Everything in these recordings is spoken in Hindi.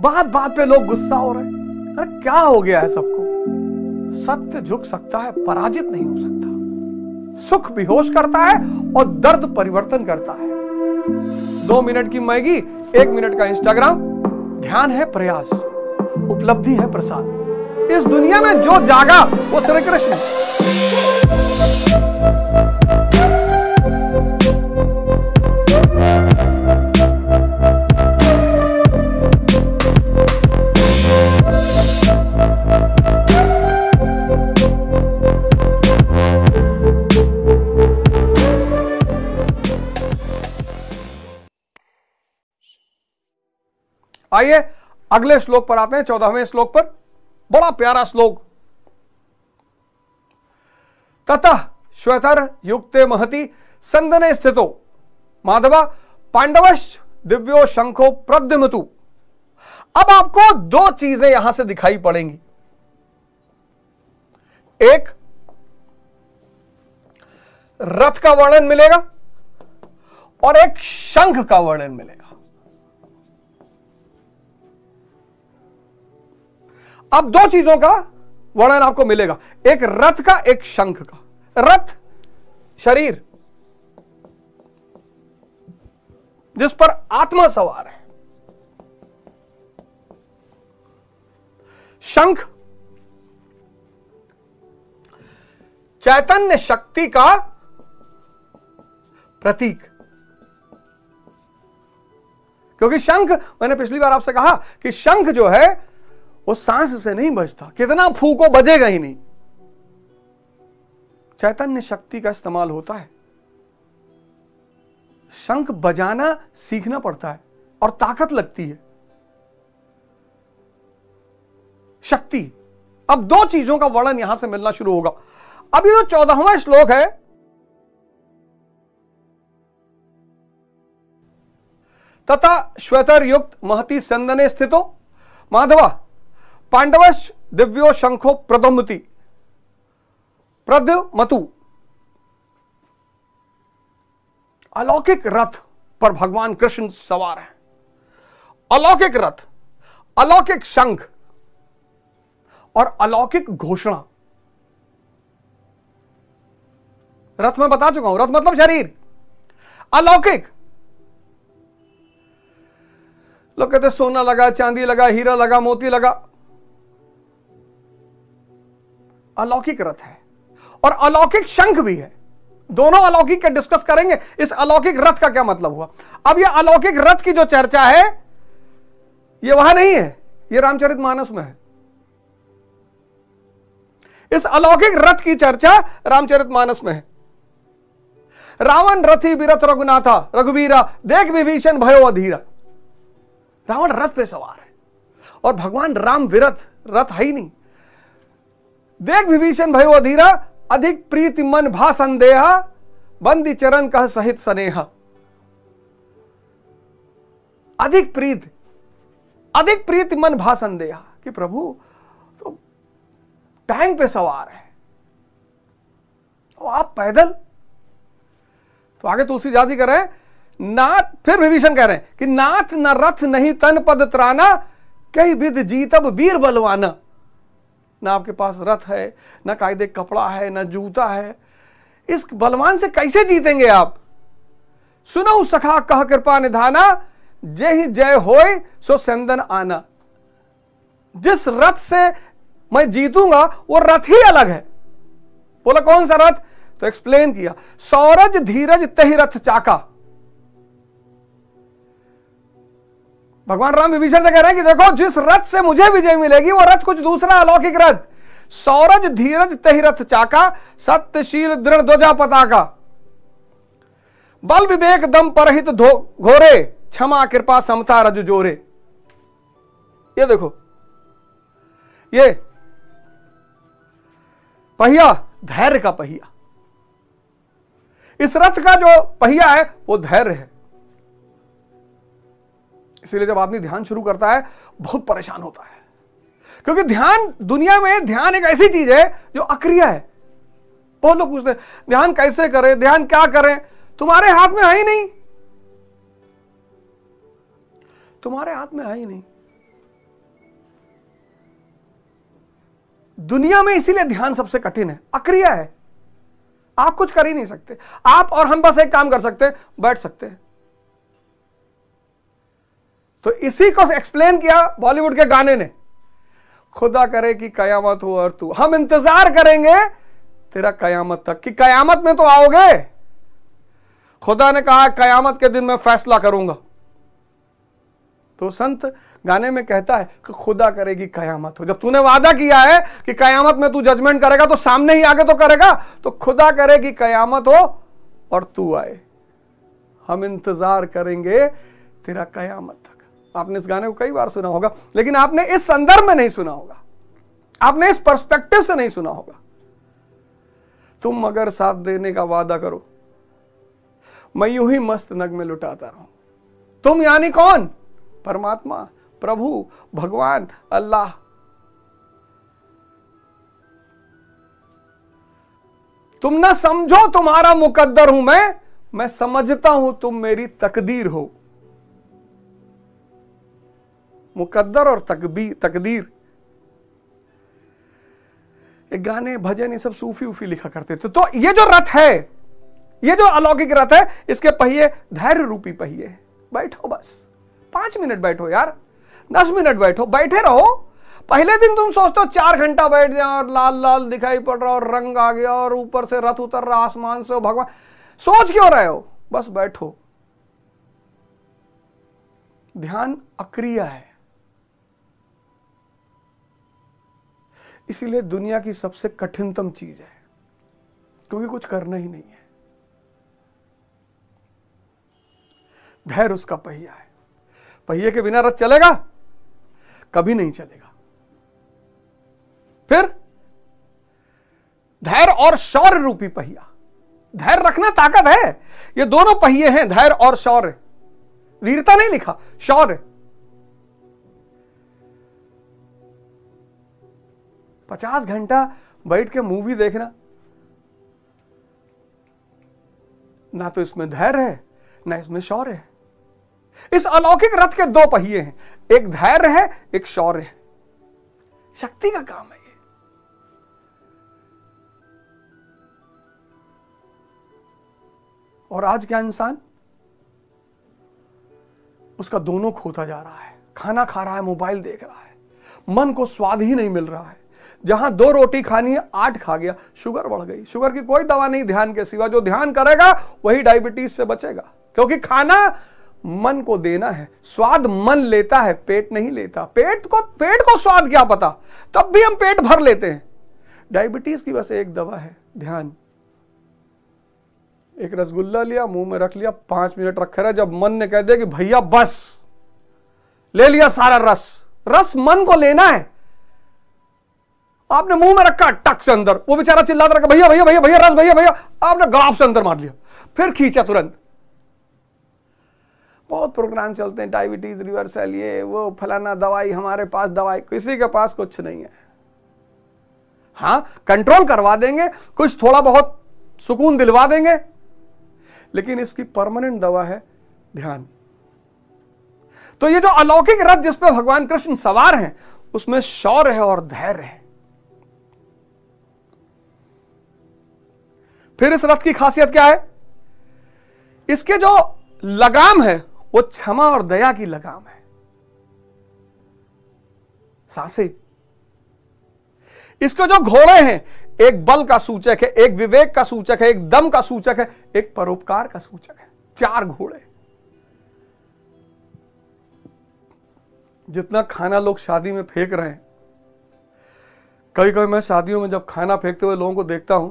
बात बात पे लोग गुस्सा हो रहे हैं अरे क्या हो गया है सबको सत्य झुक सकता है पराजित नहीं हो सकता सुख बेहोश करता है और दर्द परिवर्तन करता है दो मिनट की मैगी एक मिनट का इंस्टाग्राम ध्यान है प्रयास उपलब्धि है प्रसाद इस दुनिया में जो जागा वो श्री कृष्ण आइए अगले श्लोक पर आते हैं चौदहवें श्लोक पर बड़ा प्यारा श्लोक ततः श्वेतर युक्ते महति संदने स्थितो माधवा पांडवश दिव्यो शंखो प्रद्युमतु अब आपको दो चीजें यहां से दिखाई पड़ेंगी एक रथ का वर्णन मिलेगा और एक शंख का वर्णन मिलेगा अब दो चीजों का वर्णन आपको मिलेगा एक रथ का एक शंख का रथ शरीर जिस पर आत्मा सवार है शंख चैतन्य शक्ति का प्रतीक क्योंकि शंख मैंने पिछली बार आपसे कहा कि शंख जो है वो सांस से नहीं बजता कितना फूको बजेगा ही नहीं चैतन्य शक्ति का इस्तेमाल होता है शंख बजाना सीखना पड़ता है और ताकत लगती है शक्ति अब दो चीजों का वर्णन यहां से मिलना शुरू होगा अब ये जो चौदहवा श्लोक है तथा श्वेतर युक्त महती संदने स्थितो माधवा पांडवश दिव्यो शंखो प्रदमति प्रद्यमतु अलौकिक रथ पर भगवान कृष्ण सवार हैं अलौकिक रथ अलौकिक शंख और अलौकिक घोषणा रथ में बता चुका हूं रथ मतलब शरीर अलौकिक लोग कहते सोना लगा चांदी लगा हीरा लगा मोती लगा अलौकिक रथ है और अलौकिक शंख भी है दोनों अलौकिक के डिस्कस करेंगे इस अलौकिक रथ का क्या मतलब हुआ अब यह अलौकिक रथ की जो चर्चा है यह वहां नहीं है यह रामचरित मानस में है इस अलौकिक रथ की चर्चा रामचरित मानस में है रावण रथी बीरथ रघुनाथा रघुवीरा देख विभीषण भयो अधीरा रावण रथ पे सवार है और भगवान राम विरथ रथ है ही नहीं देख विभीषण भयो अधीरा अधिक प्रीति मन भा संदेह बंदी चरण कह सहित स्नेह अधिक प्रीत अधिक प्रीत मन भा संदेह कि प्रभु तो टैंक पे सवार है तो आप पैदल तो आगे तुलसी जाति कर रहे हैं नाथ फिर विभीषण कह रहे हैं कि नाथ न रथ नहीं तन पद त्राना कई विध जीतब वीर बलवाना ना आपके पास रथ है ना कायदे कपड़ा है ना जूता है इस बलवान से कैसे जीतेंगे आप सुनो सखा कह कृपा निधाना जय ही जय होय सो संदन आना जिस रथ से मैं जीतूंगा वो रथ ही अलग है बोला कौन सा रथ तो एक्सप्लेन किया सौरज धीरज तही रथ चाका भगवान राम विभीषण से कह रहे हैं कि देखो जिस रथ से मुझे विजय मिलेगी वो रथ कुछ दूसरा अलौकिक रथ सौरज धीरज तहिरथ चाका सत्यशील दृढ़ ध्वजा पताका बल विवेक दम परहित घोरे क्षमा कृपा समता रज जोरे ये देखो ये पहिया धैर्य का पहिया इस रथ का जो पहिया है वो धैर्य है इसीलिए जब आदमी ध्यान शुरू करता है बहुत परेशान होता है क्योंकि ध्यान दुनिया में ध्यान एक ऐसी चीज है जो अक्रिया है बहुत लोग पूछते हैं ध्यान कैसे करें ध्यान क्या करें तुम्हारे हाथ में है ही नहीं तुम्हारे हाथ में है ही नहीं दुनिया में इसीलिए ध्यान सबसे कठिन है अक्रिया है आप कुछ कर ही नहीं सकते आप और हम बस एक काम कर सकते हैं बैठ सकते हैं तो इसी को एक्सप्लेन किया बॉलीवुड के गाने ने खुदा करे कि कयामत हो और तू हम इंतजार करेंगे तेरा कयामत तक कि कयामत में तो आओगे खुदा ने कहा कयामत के दिन मैं फैसला करूंगा तो संत गाने में कहता है कि खुदा करेगी कयामत हो जब तूने वादा किया है कि कयामत में तू जजमेंट करेगा तो सामने ही आगे तो करेगा तो खुदा करेगी कयामत हो और तू आए हम इंतजार करेंगे तेरा कयामत तक आपने इस गाने को कई बार सुना होगा लेकिन आपने इस संदर्भ में नहीं सुना होगा आपने इस परस्पेक्टिव से नहीं सुना होगा तुम अगर साथ देने का वादा करो मैं यूं ही मस्त नग में लुटाता रहूं तुम यानी कौन परमात्मा प्रभु भगवान अल्लाह तुम ना समझो तुम्हारा मुकद्दर हूं मैं मैं समझता हूं तुम मेरी तकदीर हो मुकद्दर और तकबी तकदीर ये गाने भजन ये सब सूफी उफी लिखा करते थे तो ये जो रथ है ये जो अलौकिक रथ है इसके पहिए धैर्य रूपी पहिए बैठो बस पांच मिनट बैठो यार दस मिनट बैठो बैठे रहो पहले दिन तुम सोचते हो चार घंटा बैठ जाओ और लाल लाल दिखाई पड़ रहा और रंग आ गया और ऊपर से रथ उतर रहा आसमान से भगवान सोच क्यों रहे हो बस बैठो ध्यान अक्रिया है इसीलिए दुनिया की सबसे कठिनतम चीज है क्योंकि कुछ करना ही नहीं है धैर्य उसका पहिया है पहिए के बिना रथ चलेगा कभी नहीं चलेगा फिर धैर्य और शौर्य रूपी पहिया धैर्य रखना ताकत है ये दोनों पहिए हैं धैर्य और शौर्य वीरता नहीं लिखा शौर्य पचास घंटा बैठ के मूवी देखना ना तो इसमें धैर्य है ना इसमें शौर्य है इस अलौकिक रथ के दो पहिए हैं एक धैर्य है एक शौर्य है शक्ति का काम है ये और आज क्या इंसान उसका दोनों खोता जा रहा है खाना खा रहा है मोबाइल देख रहा है मन को स्वाद ही नहीं मिल रहा है जहां दो रोटी खानी है आठ खा गया शुगर बढ़ गई शुगर की कोई दवा नहीं ध्यान के सिवा जो ध्यान करेगा वही डायबिटीज से बचेगा क्योंकि खाना मन को देना है स्वाद मन लेता है पेट नहीं लेता पेट को पेट को स्वाद क्या पता तब भी हम पेट भर लेते हैं डायबिटीज की बस एक दवा है ध्यान एक रसगुल्ला लिया मुंह में रख लिया पांच मिनट रखे रहा जब मन ने कह दिया कि भैया बस ले लिया सारा रस रस मन को लेना है आपने मुंह में रखा टक से अंदर वो बेचारा चिल्लाता रखा भैया भैया भैया भैया रस भैया भैया आपने गड़ाप से अंदर मार लिया फिर खींचा तुरंत बहुत प्रोग्राम चलते हैं डायबिटीज रिवर्सल ये वो फलाना दवाई हमारे पास दवाई किसी के पास कुछ नहीं है हाँ कंट्रोल करवा देंगे कुछ थोड़ा बहुत सुकून दिलवा देंगे लेकिन इसकी परमानेंट दवा है ध्यान तो ये जो अलौकिक रथ जिसपे भगवान कृष्ण सवार हैं उसमें शौर्य है और धैर्य है फिर इस रथ की खासियत क्या है इसके जो लगाम है वो क्षमा और दया की लगाम है सासे इसके जो घोड़े हैं एक बल का सूचक है एक विवेक का सूचक है एक दम का सूचक है एक परोपकार का सूचक है चार घोड़े जितना खाना लोग शादी में फेंक रहे हैं कभी कभी मैं शादियों में जब खाना फेंकते हुए लोगों को देखता हूं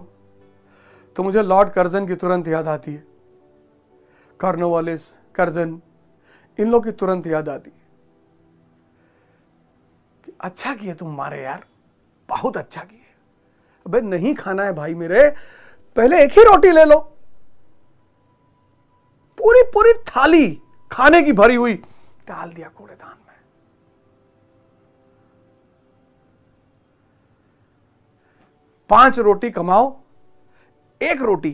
तो मुझे लॉर्ड कर्जन की तुरंत याद आती है कार्नोवालिस कर्जन इन लोग की तुरंत याद आती है कि अच्छा किए तुम मारे यार बहुत अच्छा किए अबे नहीं खाना है भाई मेरे पहले एक ही रोटी ले लो पूरी पूरी थाली खाने की भरी हुई डाल दिया कूड़ेदान में पांच रोटी कमाओ एक रोटी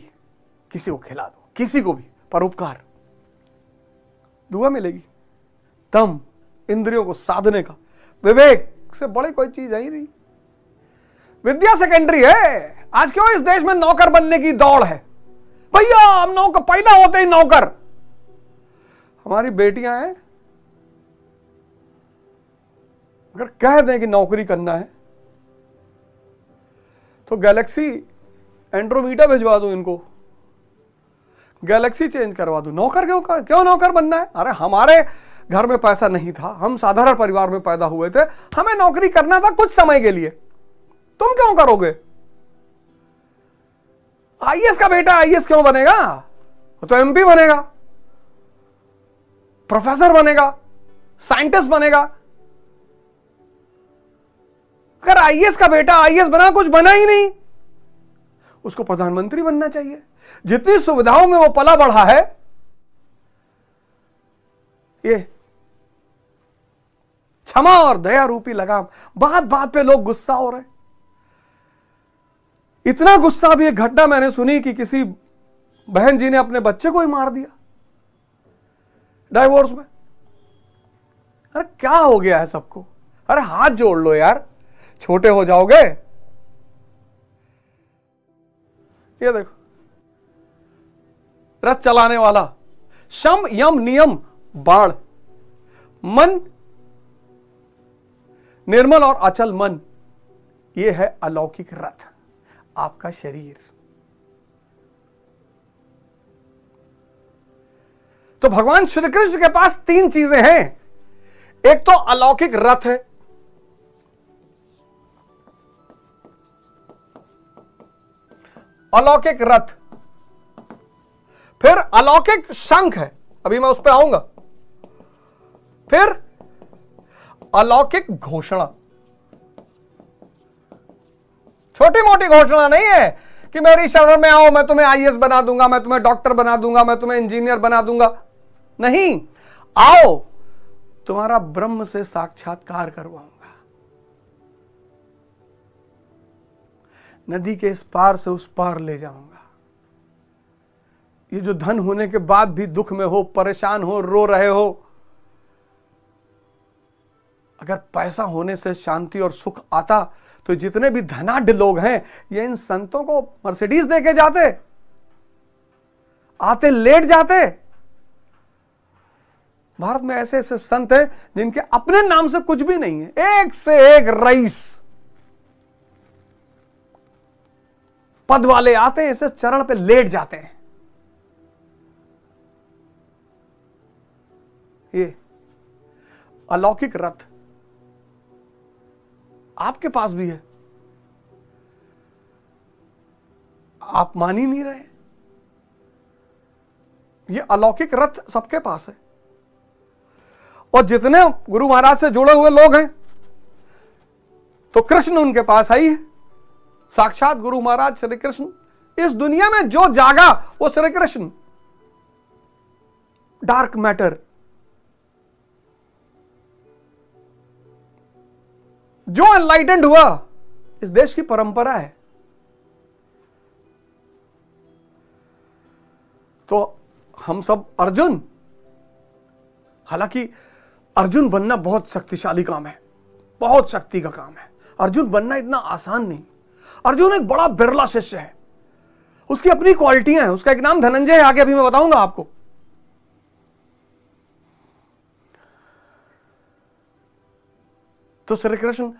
किसी को खिला दो किसी को भी परोपकार दुआ मिलेगी दम इंद्रियों को साधने का विवेक से बड़ी कोई चीज है ही नहीं विद्या सेकेंडरी है आज क्यों इस देश में नौकर बनने की दौड़ है भैया हम नौकर पैदा होते ही नौकर हमारी बेटियां हैं अगर कह दें कि नौकरी करना है तो गैलेक्सी एंड्रोमीटा भिजवा दू इनको गैलेक्सी चेंज करवा दू नौकर क्यों क्यों नौकर बनना है अरे हमारे घर में पैसा नहीं था हम साधारण परिवार में पैदा हुए थे हमें नौकरी करना था कुछ समय के लिए तुम क्यों करोगे आईएएस का बेटा आईएएस क्यों बनेगा वो तो एमपी बनेगा प्रोफेसर बनेगा साइंटिस्ट बनेगा अगर आईएएस का बेटा आईएएस बना कुछ बना ही नहीं उसको प्रधानमंत्री बनना चाहिए जितनी सुविधाओं में वो पला बढ़ा है ये क्षमा और दया रूपी लगाम बात बात पे लोग गुस्सा हो रहे इतना गुस्सा भी एक घटना मैंने सुनी कि किसी बहन जी ने अपने बच्चे को ही मार दिया डाइवोर्स में अरे क्या हो गया है सबको अरे हाथ जोड़ लो यार छोटे हो जाओगे ये देखो रथ चलाने वाला शम यम नियम बाण मन निर्मल और अचल मन ये है अलौकिक रथ आपका शरीर तो भगवान श्री कृष्ण के पास तीन चीजें हैं एक तो अलौकिक रथ है अलौकिक रथ फिर अलौकिक शंख है अभी मैं उस पर आऊंगा फिर अलौकिक घोषणा छोटी मोटी घोषणा नहीं है कि मेरी शरण में आओ मैं तुम्हें आईएएस बना दूंगा मैं तुम्हें डॉक्टर बना दूंगा मैं तुम्हें इंजीनियर बना दूंगा नहीं आओ तुम्हारा ब्रह्म से साक्षात्कार करवाऊंगा नदी के इस पार से उस पार ले जाऊंगा ये जो धन होने के बाद भी दुख में हो परेशान हो रो रहे हो अगर पैसा होने से शांति और सुख आता तो जितने भी धनाढ़ लोग हैं ये इन संतों को मर्सिडीज देके जाते आते लेट जाते भारत में ऐसे ऐसे संत हैं जिनके अपने नाम से कुछ भी नहीं है एक से एक रईस पद वाले आते हैं इसे चरण पे लेट जाते हैं ये अलौकिक रथ आपके पास भी है आप मान ही नहीं रहे ये अलौकिक रथ सबके पास है और जितने गुरु महाराज से जुड़े हुए लोग हैं तो कृष्ण उनके पास आई है साक्षात गुरु महाराज श्री कृष्ण इस दुनिया में जो जागा वो श्री कृष्ण डार्क मैटर जो एनलाइटेंड हुआ इस देश की परंपरा है तो हम सब अर्जुन हालांकि अर्जुन बनना बहुत शक्तिशाली काम है बहुत शक्ति का काम है अर्जुन बनना इतना आसान नहीं अर्जुन एक बड़ा बिरला शिष्य है उसकी अपनी क्वालिटियां हैं उसका एक नाम धनंजय है आगे अभी मैं बताऊंगा आपको तो श्री कृष्ण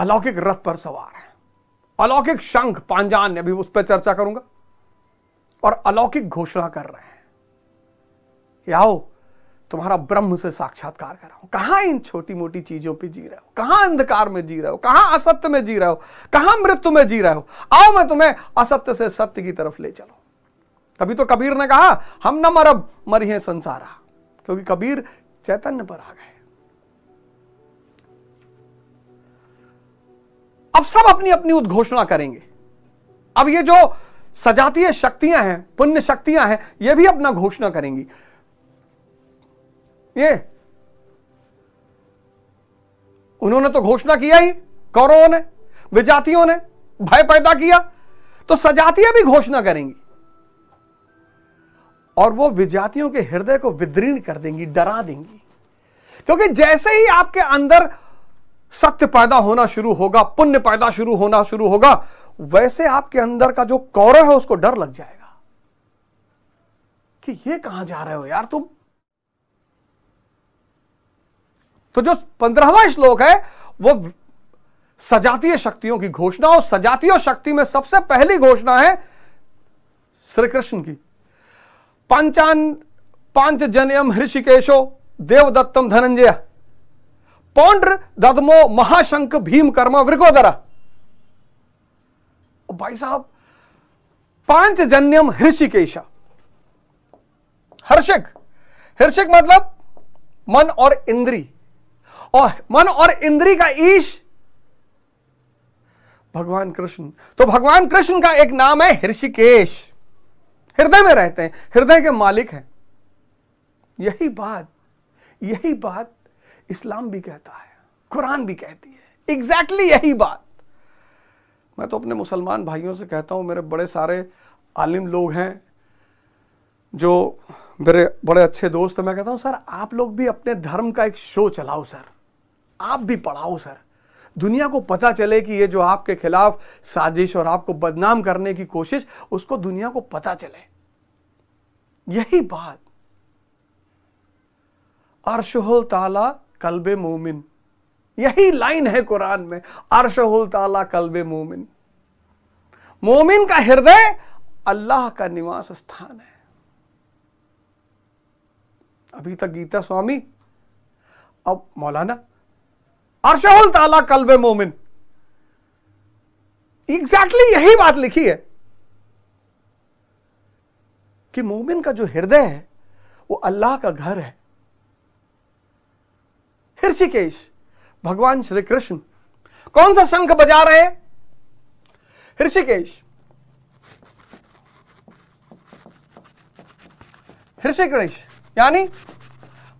अलौकिक रथ पर सवार है अलौकिक शंख पांजान अभी उस पर चर्चा करूंगा और अलौकिक घोषणा कर रहे हैं कि आओ तुम्हारा ब्रह्म से साक्षात्कार कर रहा हूं कहा इन छोटी मोटी चीजों पे जी रहे हो कहा अंधकार में जी रहे हो कहा असत्य में जी रहे हो कहा मृत्यु में जी रहे हो आओ मैं तुम्हें असत्य से सत्य की तरफ ले चलो तभी तो कबीर ने कहा हम न मरब मरी है संसारा क्योंकि कबीर चैतन्य पर आ गए अब सब अपनी अपनी उद्घोषणा करेंगे अब ये जो सजातीय शक्तियां हैं पुण्य शक्तियां हैं ये भी अपना घोषणा करेंगी ये उन्होंने तो घोषणा किया ही कौरवों ने विजातियों ने भय पैदा किया तो सजातियां भी घोषणा करेंगी और वो विजातियों के हृदय को विदीर्ण कर देंगी डरा देंगी क्योंकि जैसे ही आपके अंदर सत्य पैदा होना शुरू होगा पुण्य पैदा शुरू होना शुरू होगा वैसे आपके अंदर का जो कौरव है उसको डर लग जाएगा कि ये कहां जा रहे हो यार तुम तो जो पंद्रहवा श्लोक है वो सजातीय शक्तियों की घोषणा और सजातीय शक्ति में सबसे पहली घोषणा है श्री कृष्ण की पंचान पांच जनयम ऋषिकेशो देवदत्तम धनंजय पौंड्र ददमो महाशंख भीम कर्मा वृकोदरा भाई साहब पांच जन्यम हृषिकेश हर्षिक हर्षिक मतलब मन और इंद्री और मन और इंद्री का ईश भगवान कृष्ण तो भगवान कृष्ण का एक नाम है हृषिकेश हृदय में रहते हैं हृदय के मालिक हैं यही बात यही बात इस्लाम भी कहता है कुरान भी कहती है एग्जैक्टली exactly यही बात मैं तो अपने मुसलमान भाइयों से कहता हूं मेरे बड़े सारे आलिम लोग हैं जो मेरे बड़े अच्छे दोस्त हैं मैं कहता हूं सर आप लोग भी अपने धर्म का एक शो चलाओ सर आप भी पढ़ाओ सर दुनिया को पता चले कि ये जो आपके खिलाफ साजिश और आपको बदनाम करने की कोशिश उसको दुनिया को पता चले यही बात अरशहुल ताला कलबे मोमिन यही लाइन है कुरान में अरशहुल ताला कलबे मोमिन मोमिन का हृदय अल्लाह का निवास स्थान है अभी तक गीता स्वामी अब मौलाना अरशहुल ताला कल्ब मोमिन एग्जैक्टली exactly यही बात लिखी है कि मोमिन का जो हृदय है वो अल्लाह का घर है हिरषिकेश भगवान श्री कृष्ण कौन सा शंख बजा रहे हृषिकेश हृषिकेश यानी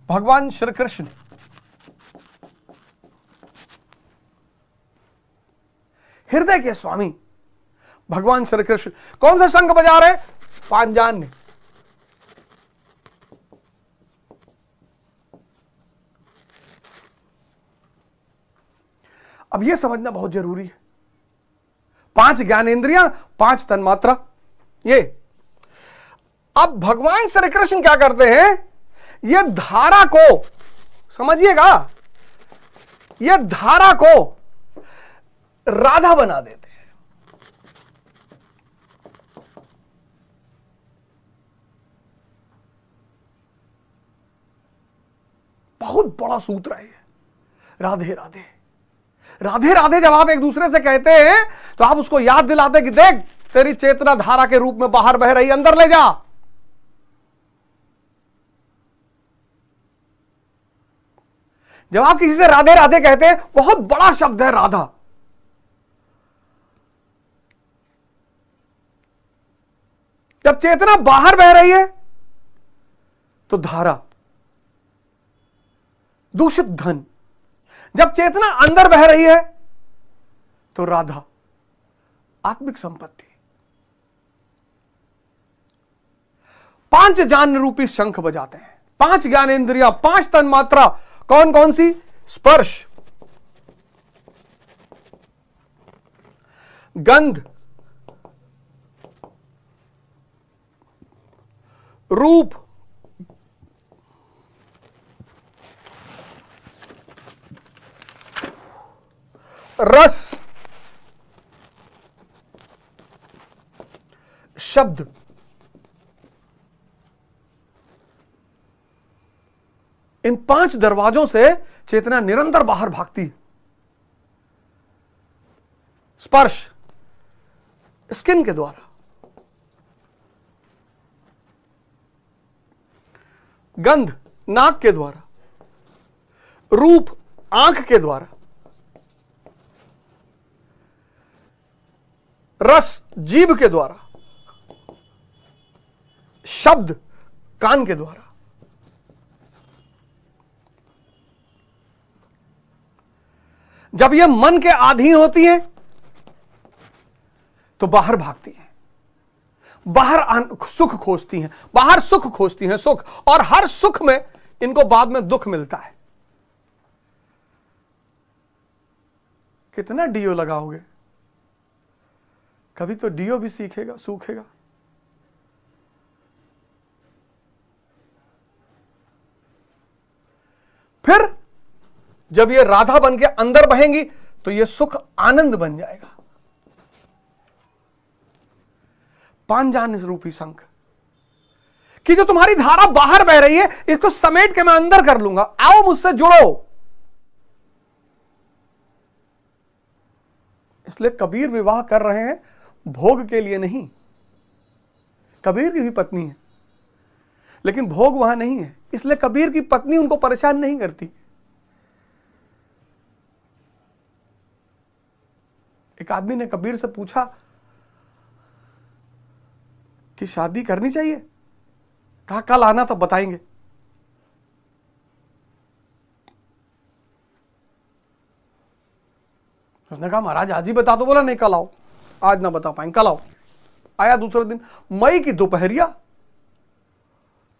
भगवान श्री कृष्ण हृदय के स्वामी भगवान श्री कृष्ण कौन सा शंख बजा रहे पांजान्य अब यह समझना बहुत जरूरी है पांच ज्ञानेन्द्रियां पांच तन्मात्रा ये अब भगवान श्री कृष्ण क्या करते हैं यह धारा को समझिएगा यह धारा को राधा बना देते हैं बहुत बड़ा सूत्र है राधे राधे राधे राधे जब आप एक दूसरे से कहते हैं तो आप उसको याद दिलाते कि देख तेरी चेतना धारा के रूप में बाहर बह रही अंदर ले जा जब आप किसी से राधे राधे कहते हैं बहुत बड़ा शब्द है राधा जब चेतना बाहर बह रही है तो धारा दूषित धन जब चेतना अंदर बह रही है तो राधा आत्मिक संपत्ति पांच जान रूपी शंख बजाते हैं पांच ज्ञान इंद्रिया पांच तन मात्रा कौन कौन सी स्पर्श गंध रूप रस शब्द इन पांच दरवाजों से चेतना निरंतर बाहर भागती है स्पर्श स्किन के द्वारा गंध नाक के द्वारा रूप आंख के द्वारा रस जीव के द्वारा शब्द कान के द्वारा जब ये मन के आधीन होती है तो बाहर भागती है बाहर सुख खोजती हैं बाहर सुख खोजती हैं सुख और हर सुख में इनको बाद में दुख मिलता है कितना डीओ लगाओगे कभी तो डीओ भी सीखेगा सूखेगा फिर जब ये राधा बन के अंदर बहेंगी तो ये सुख आनंद बन जाएगा पांजान रूपी संख कि जो तुम्हारी धारा बाहर बह रही है इसको समेट के मैं अंदर कर लूंगा आओ मुझसे जुड़ो इसलिए कबीर विवाह कर रहे हैं भोग के लिए नहीं कबीर की भी पत्नी है लेकिन भोग वहां नहीं है इसलिए कबीर की पत्नी उनको परेशान नहीं करती एक आदमी ने कबीर से पूछा कि शादी करनी चाहिए कहा कल आना तो बताएंगे उसने कहा महाराज आज ही बता दो बोला नहीं कल आओ आज ना बता पाएंगे कल आओ आया दूसरे दिन मई की दोपहरिया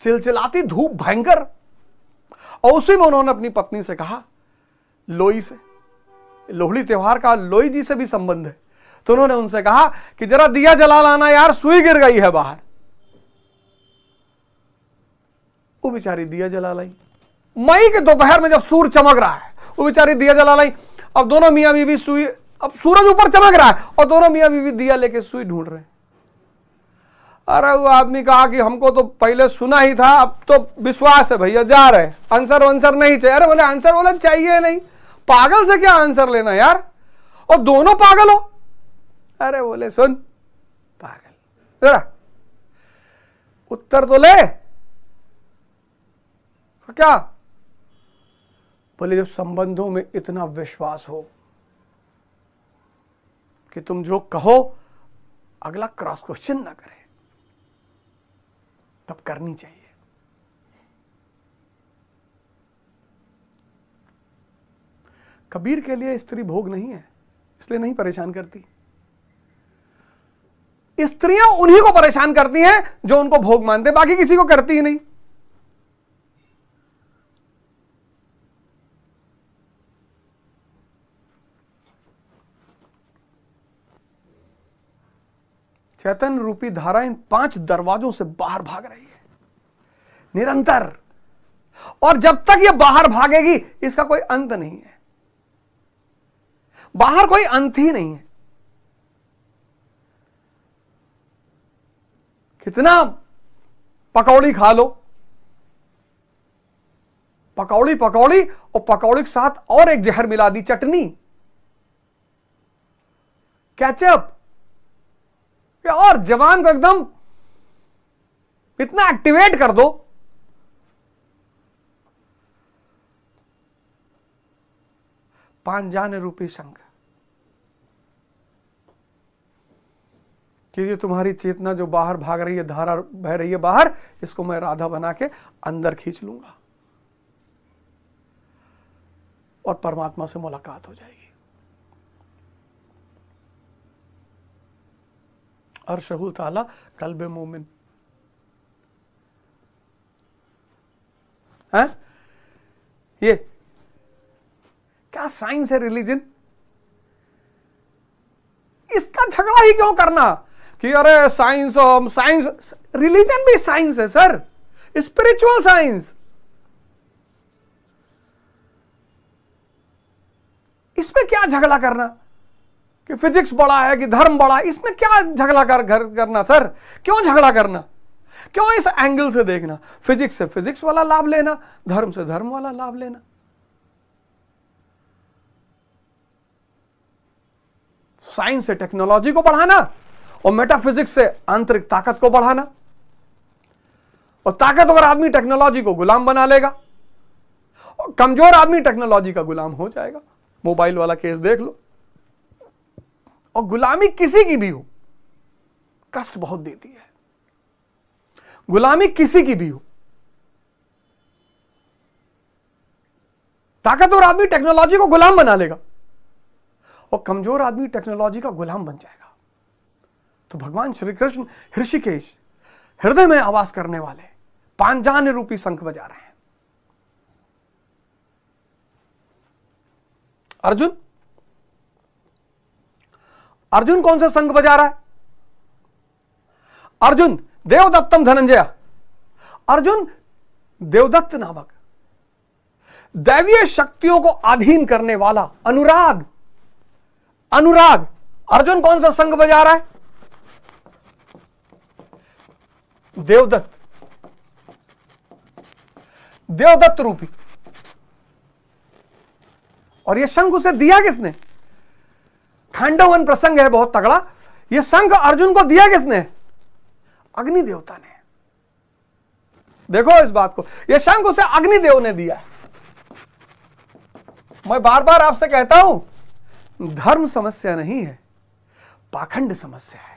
चिलचिलाती धूप भयंकर और उसी में उन्होंने अपनी पत्नी से कहा लोई से लोहड़ी त्योहार का लोई जी से भी संबंध है तो उन्होंने उनसे कहा कि जरा दिया जला लाना यार सुई गिर गई है बाहर वो बेचारी दिया जला लाई मई के दोपहर में जब सूर चमक रहा है वो बेचारी दिया जला लाई अब दोनों मियां बीवी सुई अब सूरज ऊपर चमक रहा है और दोनों मियां बीवी दिया लेके सुई ढूंढ रहे अरे वो आदमी कहा कि हमको तो पहले सुना ही था अब तो विश्वास है भैया जा रहे आंसर वंसर नहीं चाहिए अरे बोले आंसर बोले चाहिए नहीं पागल से क्या आंसर लेना यार और दोनों पागल हो अरे बोले सुन पागल जरा उत्तर तो ले क्या बोले जब संबंधों में इतना विश्वास हो कि तुम जो कहो अगला क्रॉस क्वेश्चन ना करे तब करनी चाहिए कबीर के लिए स्त्री भोग नहीं है इसलिए नहीं परेशान करती स्त्रियां उन्हीं को परेशान करती हैं जो उनको भोग मानते बाकी किसी को करती ही नहीं चैतन रूपी धारा इन पांच दरवाजों से बाहर भाग रही है निरंतर और जब तक ये बाहर भागेगी इसका कोई अंत नहीं है बाहर कोई अंत ही नहीं है कितना पकौड़ी खा लो पकौड़ी पकौड़ी और पकौड़ी के साथ और एक जहर मिला दी चटनी कैचअप और जवान को एकदम इतना एक्टिवेट कर दो पांच जाने रूपी संग ये तुम्हारी चेतना जो बाहर भाग रही है धारा बह रही है बाहर इसको मैं राधा बना के अंदर खींच लूंगा और परमात्मा से मुलाकात हो जाएगी और अरशहू ताला कल्ब मोमिन है ये क्या साइंस है रिलीजन इसका झगड़ा ही क्यों करना कि अरे साइंस साइंस रिलीजन भी साइंस है सर स्पिरिचुअल साइंस इसमें क्या झगड़ा करना कि फिजिक्स बड़ा है कि धर्म बड़ा है इसमें क्या झगड़ा कर, कर करना सर क्यों झगड़ा करना क्यों इस एंगल से देखना फिजिक्स से फिजिक्स वाला लाभ लेना धर्म से धर्म वाला लाभ लेना साइंस से टेक्नोलॉजी को बढ़ाना और मेटाफिजिक्स से आंतरिक ताकत को बढ़ाना और ताकतवर आदमी टेक्नोलॉजी को गुलाम बना लेगा और कमजोर आदमी टेक्नोलॉजी का गुलाम हो जाएगा मोबाइल वाला केस देख लो और गुलामी किसी की भी हो कष्ट बहुत देती है गुलामी किसी की भी हो ताकतवर आदमी टेक्नोलॉजी को गुलाम बना लेगा और कमजोर आदमी टेक्नोलॉजी का गुलाम बन जाएगा तो भगवान श्री कृष्ण ऋषिकेश हृदय में आवास करने वाले पांजान्य रूपी शंख बजा रहे हैं अर्जुन अर्जुन कौन सा संघ बजा रहा है अर्जुन देवदत्तम धनंजय अर्जुन देवदत्त नामक दैवीय शक्तियों को अधीन करने वाला अनुराग अनुराग अर्जुन कौन सा संघ बजा रहा है देवदत्त देवदत्त रूपी और यह शंख उसे दिया किसने खांडवन प्रसंग है बहुत तगड़ा यह शंख अर्जुन को दिया किसने अग्नि देवता ने देखो इस बात को यह शंख उसे अग्निदेव ने दिया मैं बार बार आपसे कहता हूं धर्म समस्या नहीं है पाखंड समस्या है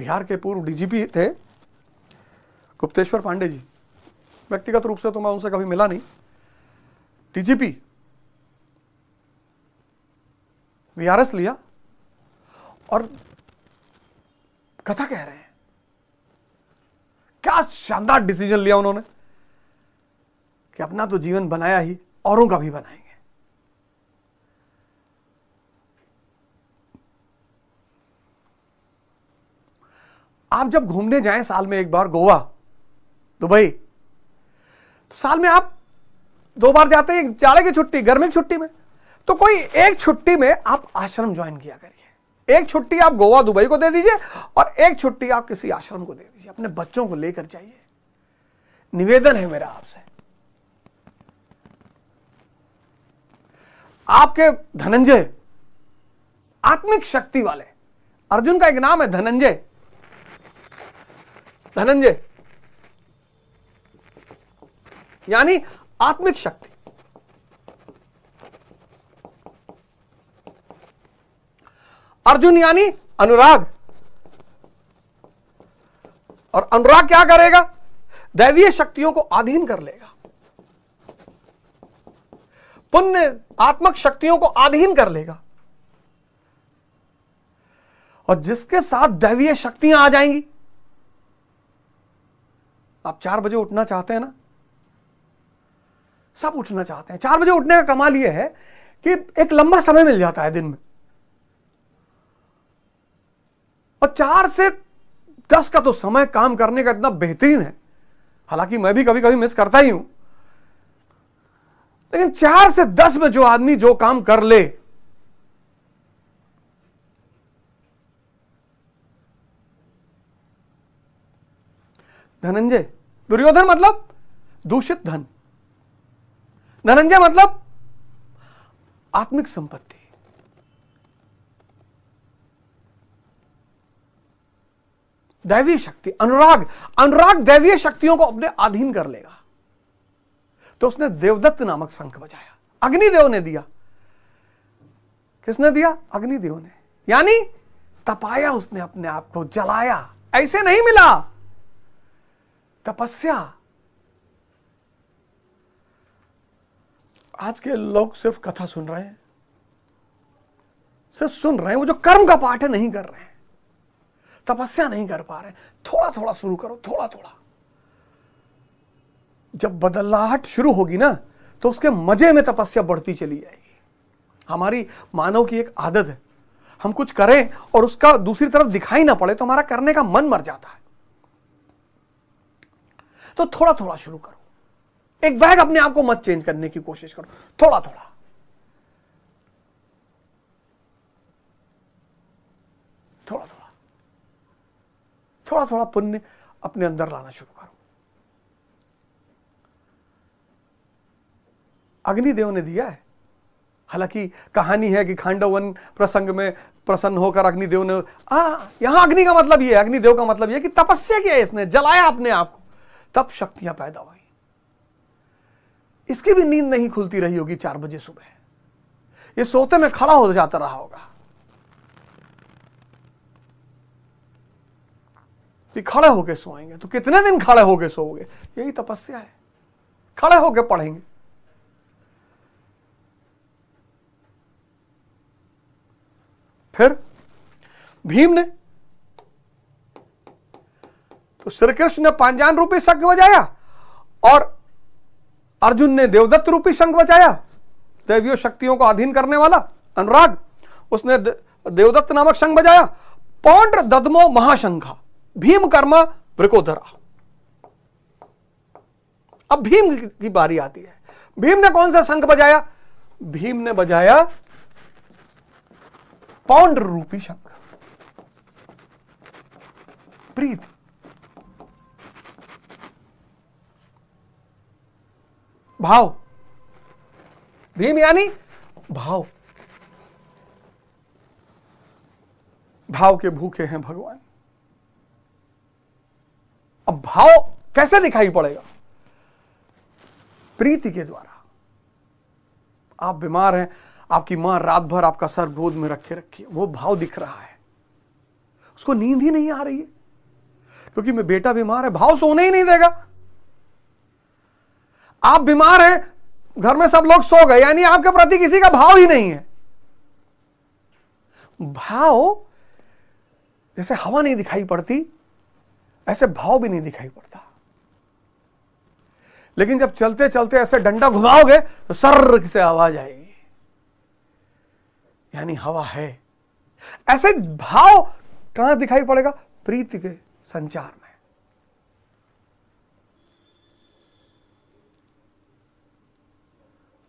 बिहार के पूर्व डीजीपी थे गुप्तेश्वर पांडे जी व्यक्तिगत रूप से तो मैं उनसे कभी मिला नहीं डीजीपी वीआरएस लिया और कथा कह रहे हैं क्या शानदार डिसीजन लिया उन्होंने कि अपना तो जीवन बनाया ही औरों का भी बनाएंगे आप जब घूमने जाएं साल में एक बार गोवा दुबई तो, तो साल में आप दो बार जाते हैं जाड़े की छुट्टी गर्मी की छुट्टी में तो कोई एक छुट्टी में आप आश्रम ज्वाइन किया करिए एक छुट्टी आप गोवा दुबई को दे दीजिए और एक छुट्टी आप किसी आश्रम को दे दीजिए अपने बच्चों को लेकर जाइए निवेदन है मेरा आपसे आपके धनंजय आत्मिक शक्ति वाले अर्जुन का एक नाम है धनंजय धनंजय यानी आत्मिक शक्ति अर्जुन यानी अनुराग और अनुराग क्या करेगा दैवीय शक्तियों को आधीन कर लेगा पुण्य आत्मक शक्तियों को आधीन कर लेगा और जिसके साथ दैवीय शक्तियां आ जाएंगी आप चार बजे उठना चाहते हैं ना सब उठना चाहते हैं चार बजे उठने का कमाल यह है कि एक लंबा समय मिल जाता है दिन में और चार से दस का तो समय काम करने का इतना बेहतरीन है हालांकि मैं भी कभी कभी मिस करता ही हूं लेकिन चार से दस में जो आदमी जो काम कर ले धनंजय दुर्योधन मतलब दूषित धन धनंजय मतलब आत्मिक संपत्ति दैवीय शक्ति अनुराग अनुराग दैवीय शक्तियों को अपने अधीन कर लेगा तो उसने देवदत्त नामक शंख बजाया अग्निदेव ने दिया किसने दिया अग्निदेव ने यानी तपाया उसने अपने आप को जलाया ऐसे नहीं मिला तपस्या आज के लोग सिर्फ कथा सुन रहे हैं सिर्फ सुन रहे हैं वो जो कर्म का पाठ है नहीं कर रहे हैं तपस्या नहीं कर पा रहे थोड़ा थोड़ा शुरू करो थोड़ा थोड़ा जब बदलाहट शुरू होगी ना तो उसके मजे में तपस्या बढ़ती चली जाएगी हमारी मानव की एक आदत है हम कुछ करें और उसका दूसरी तरफ दिखाई ना पड़े तो हमारा करने का मन मर जाता है तो थोड़ा थोड़ा शुरू करो एक बैग अपने आप को मत चेंज करने की कोशिश करो थोड़ा थोड़ा थोड़ा थोड़ा थोड़ा थोड़ा पुण्य अपने अंदर लाना शुरू करो अग्निदेव ने दिया है हालांकि कहानी है कि खांडवन प्रसंग में प्रसन्न होकर अग्निदेव ने आ हाँ, यहां अग्नि का मतलब है अग्निदेव का मतलब यह कि तपस्या किया है इसने जलाया अपने आप को तब शक्तियां पैदा हुई इसकी भी नींद नहीं खुलती रही होगी चार बजे सुबह ये सोते में खड़ा हो जाता रहा होगा कि खड़े होके सोएंगे तो कितने दिन खड़े होके सोओगे यही तपस्या है खड़े होके पढ़ेंगे फिर भीम ने तो श्री कृष्ण ने पांजान रूपी शंख बजाया और अर्जुन ने देवदत्त रूपी शंख बजाया देवियों शक्तियों को अधीन करने वाला अनुराग उसने देवदत्त नामक शंख बजाया पौंड ददमो महाशंखा भीम कर्मा वृकोधरा अब भीम की बारी आती है भीम ने कौन सा शंख बजाया भीम ने बजाया पौंड रूपी शंख प्रीति भाव भीम यानी भाव भाव के भूखे हैं भगवान अब भाव कैसे दिखाई पड़ेगा प्रीति के द्वारा आप बीमार हैं आपकी मां रात भर आपका सर गोद में रखे रखी है वो भाव दिख रहा है उसको नींद ही नहीं आ रही है क्योंकि मैं बेटा बीमार है भाव सोने ही नहीं देगा आप बीमार हैं घर में सब लोग सो गए यानी आपके प्रति किसी का भाव ही नहीं है भाव जैसे हवा नहीं दिखाई पड़ती ऐसे भाव भी नहीं दिखाई पड़ता लेकिन जब चलते चलते ऐसे डंडा घुमाओगे तो सर से आवाज आएगी यानी हवा है ऐसे भाव कहां दिखाई पड़ेगा प्रीति के संचार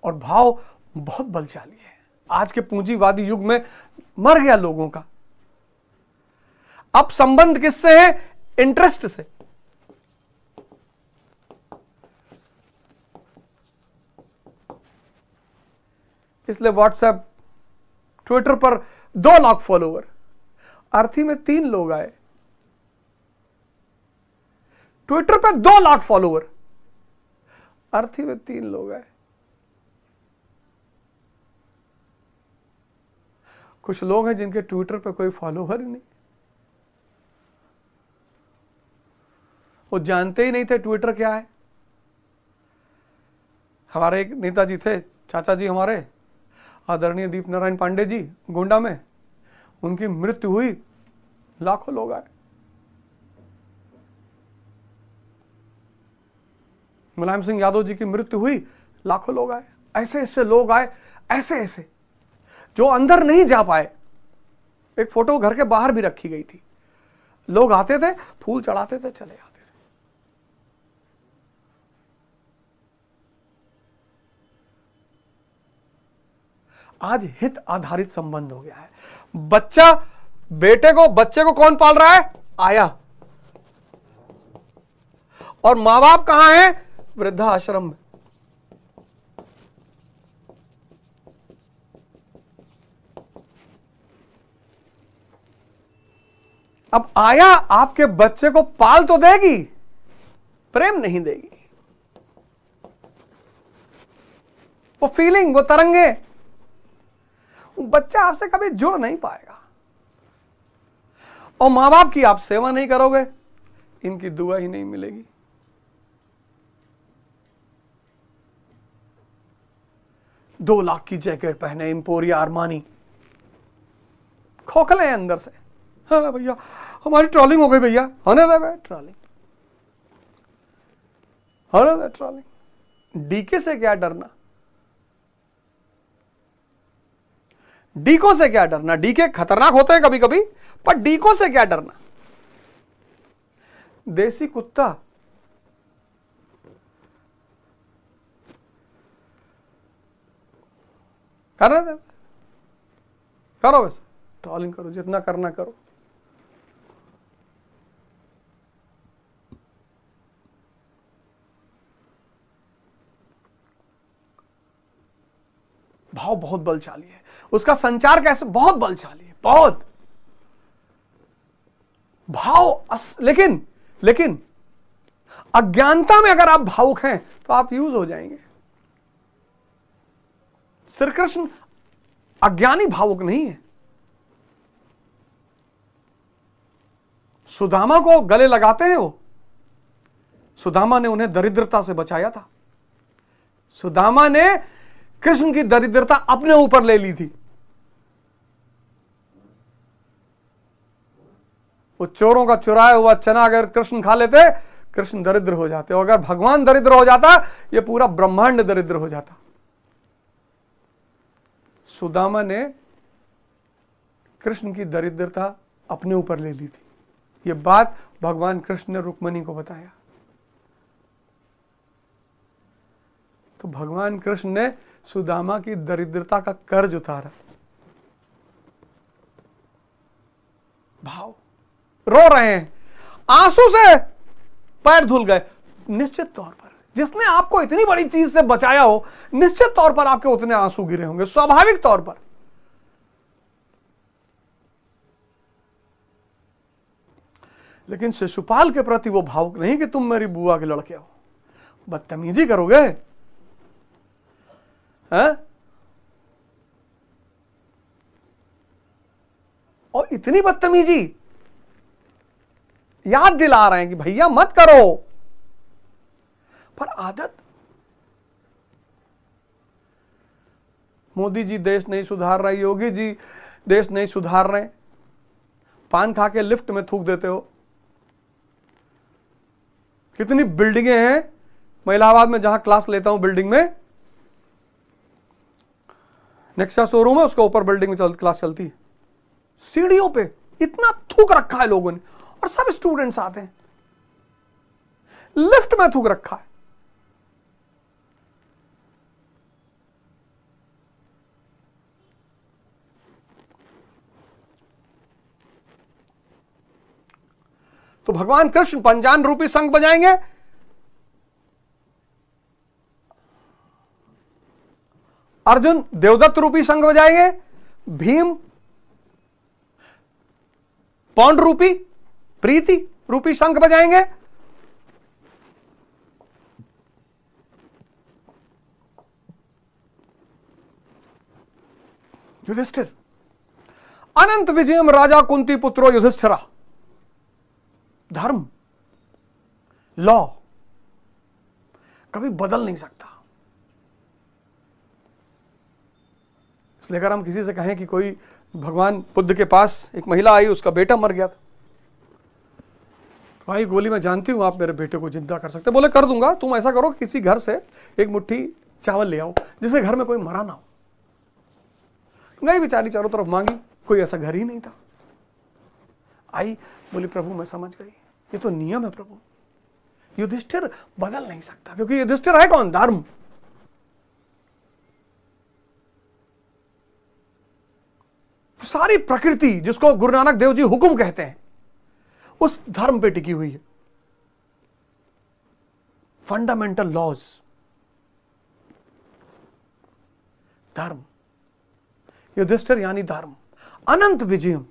और भाव बहुत बलशाली है आज के पूंजीवादी युग में मर गया लोगों का अब संबंध किससे है इंटरेस्ट से इसलिए व्हाट्सएप ट्विटर पर दो लाख फॉलोअर अर्थी में तीन लोग आए ट्विटर पर दो लाख फॉलोअर अर्थी में तीन लोग आए कुछ लोग हैं जिनके ट्विटर पर कोई फॉलोवर ही नहीं वो जानते ही नहीं थे ट्विटर क्या है हमारे एक नेता जी थे चाचा जी हमारे आदरणीय दीप नारायण पांडे जी गोंडा में उनकी मृत्यु हुई लाखों लोग आए मुलायम सिंह यादव जी की मृत्यु हुई लाखों लोग आए ऐसे ऐसे लोग आए ऐसे ऐसे जो अंदर नहीं जा पाए एक फोटो घर के बाहर भी रखी गई थी लोग आते थे फूल चढ़ाते थे चले आते थे आज हित आधारित संबंध हो गया है बच्चा बेटे को बच्चे को कौन पाल रहा है आया और मां बाप कहां है वृद्धा आश्रम में अब आया आपके बच्चे को पाल तो देगी प्रेम नहीं देगी वो फीलिंग वो तरंगे वो बच्चा आपसे कभी जुड़ नहीं पाएगा और मां बाप की आप सेवा नहीं करोगे इनकी दुआ ही नहीं मिलेगी दो लाख की जैकेट पहने इंपोरिया आरमानी खोखले अंदर से हाँ भैया हमारी ट्रॉलिंग हो गई भैया होने हाँ दे ट्रॉलिंग होने हाँ दे ट्रॉलिंग डीके से क्या डरना डीको से क्या डरना डीके खतरनाक होते हैं कभी कभी पर डीको से क्या डरना देसी कुत्ता करो वैसे ट्रॉलिंग करो जितना करना करो भाव बहुत बलशाली है उसका संचार कैसे बहुत बलशाली है बहुत भाव अस, लेकिन लेकिन अज्ञानता में अगर आप भावुक हैं तो आप यूज हो जाएंगे श्री कृष्ण अज्ञानी भावुक नहीं है सुदामा को गले लगाते हैं वो सुदामा ने उन्हें दरिद्रता से बचाया था सुदामा ने कृष्ण की दरिद्रता अपने ऊपर ले ली थी वो चोरों का चुराया हुआ चना अगर कृष्ण खा लेते कृष्ण दरिद्र हो जाते और अगर भगवान दरिद्र हो जाता ये पूरा ब्रह्मांड दरिद्र हो जाता सुदामा ने कृष्ण की दरिद्रता अपने ऊपर ले ली थी ये बात भगवान कृष्ण ने रुक्मणी को बताया तो भगवान कृष्ण ने सुदामा की दरिद्रता का कर्ज उतारा भाव रो रहे हैं आंसू से पैर धुल गए निश्चित तौर पर जिसने आपको इतनी बड़ी चीज से बचाया हो निश्चित तौर पर आपके उतने आंसू गिरे होंगे स्वाभाविक तौर पर लेकिन शिशुपाल के प्रति वो भावुक नहीं कि तुम मेरी बुआ के लड़के हो बदतमीजी करोगे है? और इतनी बदतमीजी याद दिला रहे हैं कि भैया मत करो पर आदत मोदी जी देश नहीं सुधार रहे योगी जी देश नहीं सुधार रहे पान खा के लिफ्ट में थूक देते हो कितनी बिल्डिंगें हैं मैं इलाहाबाद में जहां क्लास लेता हूं बिल्डिंग में नेक्सा शोरूम है उसका ऊपर बिल्डिंग में चल, क्लास चलती है सीढ़ियों पे इतना थूक रखा है लोगों ने और सब स्टूडेंट्स आते हैं लिफ्ट में थूक रखा है तो भगवान कृष्ण पंजान रूपी संघ बजाएंगे अर्जुन देवदत्त रूपी संघ बजाएंगे भीम पौंड रूपी प्रीति रूपी संघ बजाएंगे युधिष्ठिर अनंत विजयम राजा कुंती पुत्रो युधिष्ठिरा धर्म लॉ कभी बदल नहीं सकता अगर हम किसी से कहें कि कोई भगवान बुद्ध के पास एक महिला आई उसका बेटा मर गया था तो भाई गोली मैं जानती हूँ आप मेरे बेटे को जिंदा कर सकते बोले कर दूंगा तुम ऐसा करो किसी घर से एक मुट्ठी चावल ले आओ जिसे घर में कोई मरा ना हो गई बेचारी चारों तरफ मांगी कोई ऐसा घर ही नहीं था आई बोली प्रभु मैं समझ गई ये तो नियम है प्रभु युधिष्ठिर बदल नहीं सकता क्योंकि युधिष्ठिर है कौन धर्म सारी प्रकृति जिसको गुरु नानक देव जी हुक्म कहते हैं उस धर्म पे टिकी हुई है फंडामेंटल लॉज धर्म युधिष्ठिर यानी धर्म अनंत विजयम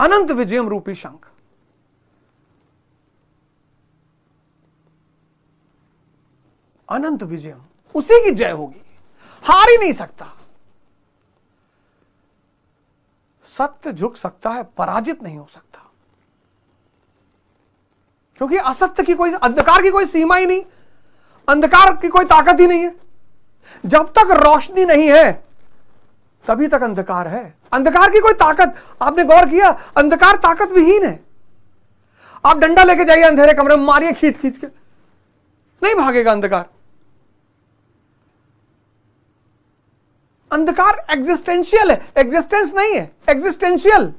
अनंत विजयम रूपी शंख अनंत विजयम उसी की जय होगी हार ही नहीं सकता सत्य झुक सकता है पराजित नहीं हो सकता क्योंकि असत्य की कोई अंधकार की कोई सीमा ही नहीं अंधकार की कोई ताकत ही नहीं है जब तक रोशनी नहीं है तभी तक अंधकार है अंधकार की कोई ताकत आपने गौर किया अंधकार ताकत विहीन है आप डंडा लेके जाइए अंधेरे कमरे में मारिए खींच खींच के नहीं भागेगा अंधकार अंधकार एग्जिस्टेंशियल है एग्जिस्टेंस नहीं है एग्जिस्टेंशियल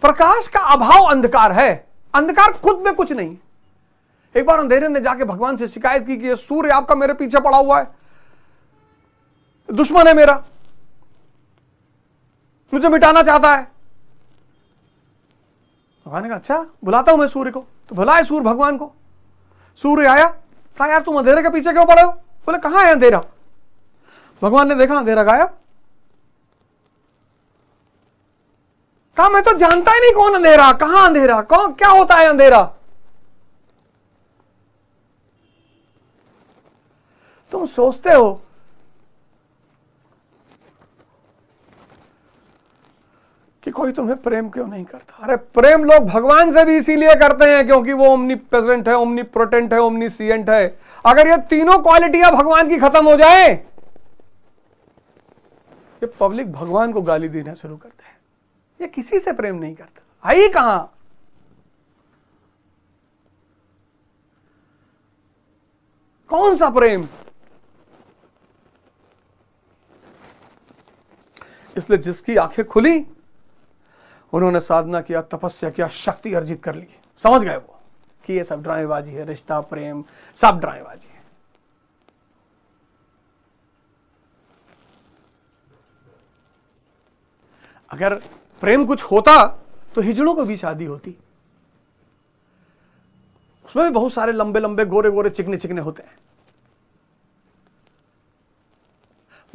प्रकाश का अभाव अंधकार है अंधकार खुद में कुछ नहीं एक बार अंधेरे ने जाके भगवान से शिकायत की कि सूर्य आपका मेरे पीछे पड़ा हुआ है दुश्मन है मेरा मुझे मिटाना चाहता है भगवान ने कहा अच्छा बुलाता हूं मैं सूर्य को तो भुलाए सूर्य भगवान को सूर्य आया कहा यार तुम अंधेरे के पीछे क्यों पड़े हो बोले कहा है अंधेरा भगवान ने देखा अंधेरा गायब कहा मैं तो जानता ही नहीं कौन अंधेरा कहा अंधेरा कौन क्या होता है अंधेरा तुम सोचते हो कि कोई तुम्हें प्रेम क्यों नहीं करता अरे प्रेम लोग भगवान से भी इसीलिए करते हैं क्योंकि वो ओमनी प्रेजेंट है ओमनी प्रोटेंट है ओमनी सीएंट है अगर ये तीनों क्वालिटियां भगवान की खत्म हो जाए ये पब्लिक भगवान को गाली देना शुरू करते हैं ये किसी से प्रेम नहीं करता आई कहां कौन सा प्रेम इसलिए जिसकी आंखें खुली उन्होंने साधना किया तपस्या किया शक्ति अर्जित कर ली समझ गए वो कि ये सब ड्रामेबाजी है रिश्ता प्रेम सब ड्रामेबाजी है अगर प्रेम कुछ होता तो हिजड़ों को भी शादी होती उसमें भी बहुत सारे लंबे लंबे गोरे गोरे चिकने चिकने होते हैं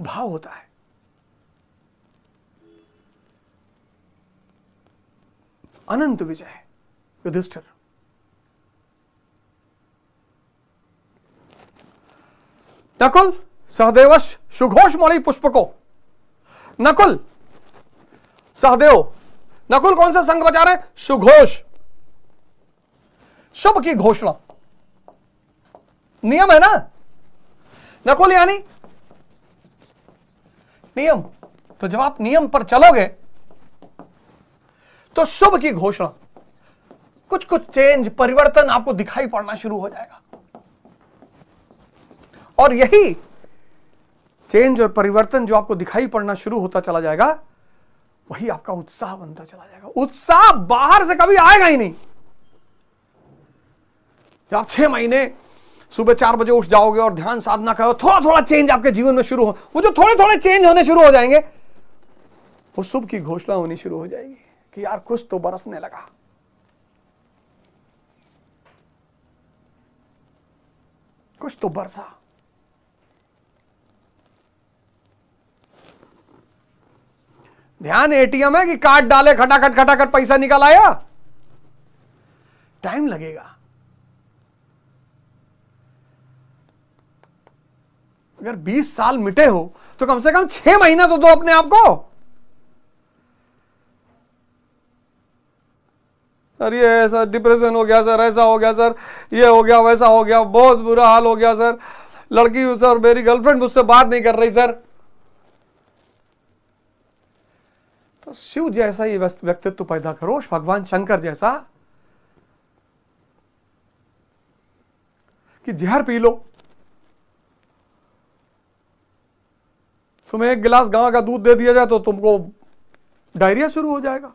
भाव होता है अनंत विजय है युधिष्ठिर नकुल सहदेवश सुघोष मौली को नकुल सहदेव नकुल कौन सा संघ बचा रहे सुघोष शुभ की घोषणा नियम है ना नकुल यानी नियम तो जब आप नियम पर चलोगे तो शुभ की घोषणा कुछ कुछ चेंज परिवर्तन आपको दिखाई पड़ना शुरू हो जाएगा और यही चेंज और परिवर्तन जो आपको दिखाई पड़ना शुरू होता चला जाएगा वही आपका उत्साह बनता चला जाएगा उत्साह बाहर से कभी आएगा ही नहीं जब आप छह महीने सुबह चार बजे उठ जाओगे और ध्यान साधना करो थोड़ा थोड़ा चेंज आपके जीवन में शुरू हो वो जो थोड़े थोड़े चेंज होने शुरू हो जाएंगे वो शुभ की घोषणा होनी शुरू हो जाएगी कि यार कुछ तो बरसने लगा कुछ तो बरसा ध्यान एटीएम है कि कार्ड डाले खटाखट खटाखट पैसा निकल आया टाइम लगेगा अगर 20 साल मिटे हो तो कम से कम छह महीना तो दो अपने आप को सर ये है सर डिप्रेशन हो गया सर ऐसा हो गया सर ये हो गया वैसा हो गया बहुत बुरा हाल हो गया सर लड़की सर मेरी गर्लफ्रेंड मुझसे बात नहीं कर रही सर तो शिव जैसा ये व्यक्तित्व पैदा करो भगवान शंकर जैसा कि जहर पी लो तुम्हें एक गिलास गांव का दूध दे दिया जाए तो तुमको डायरिया शुरू हो जाएगा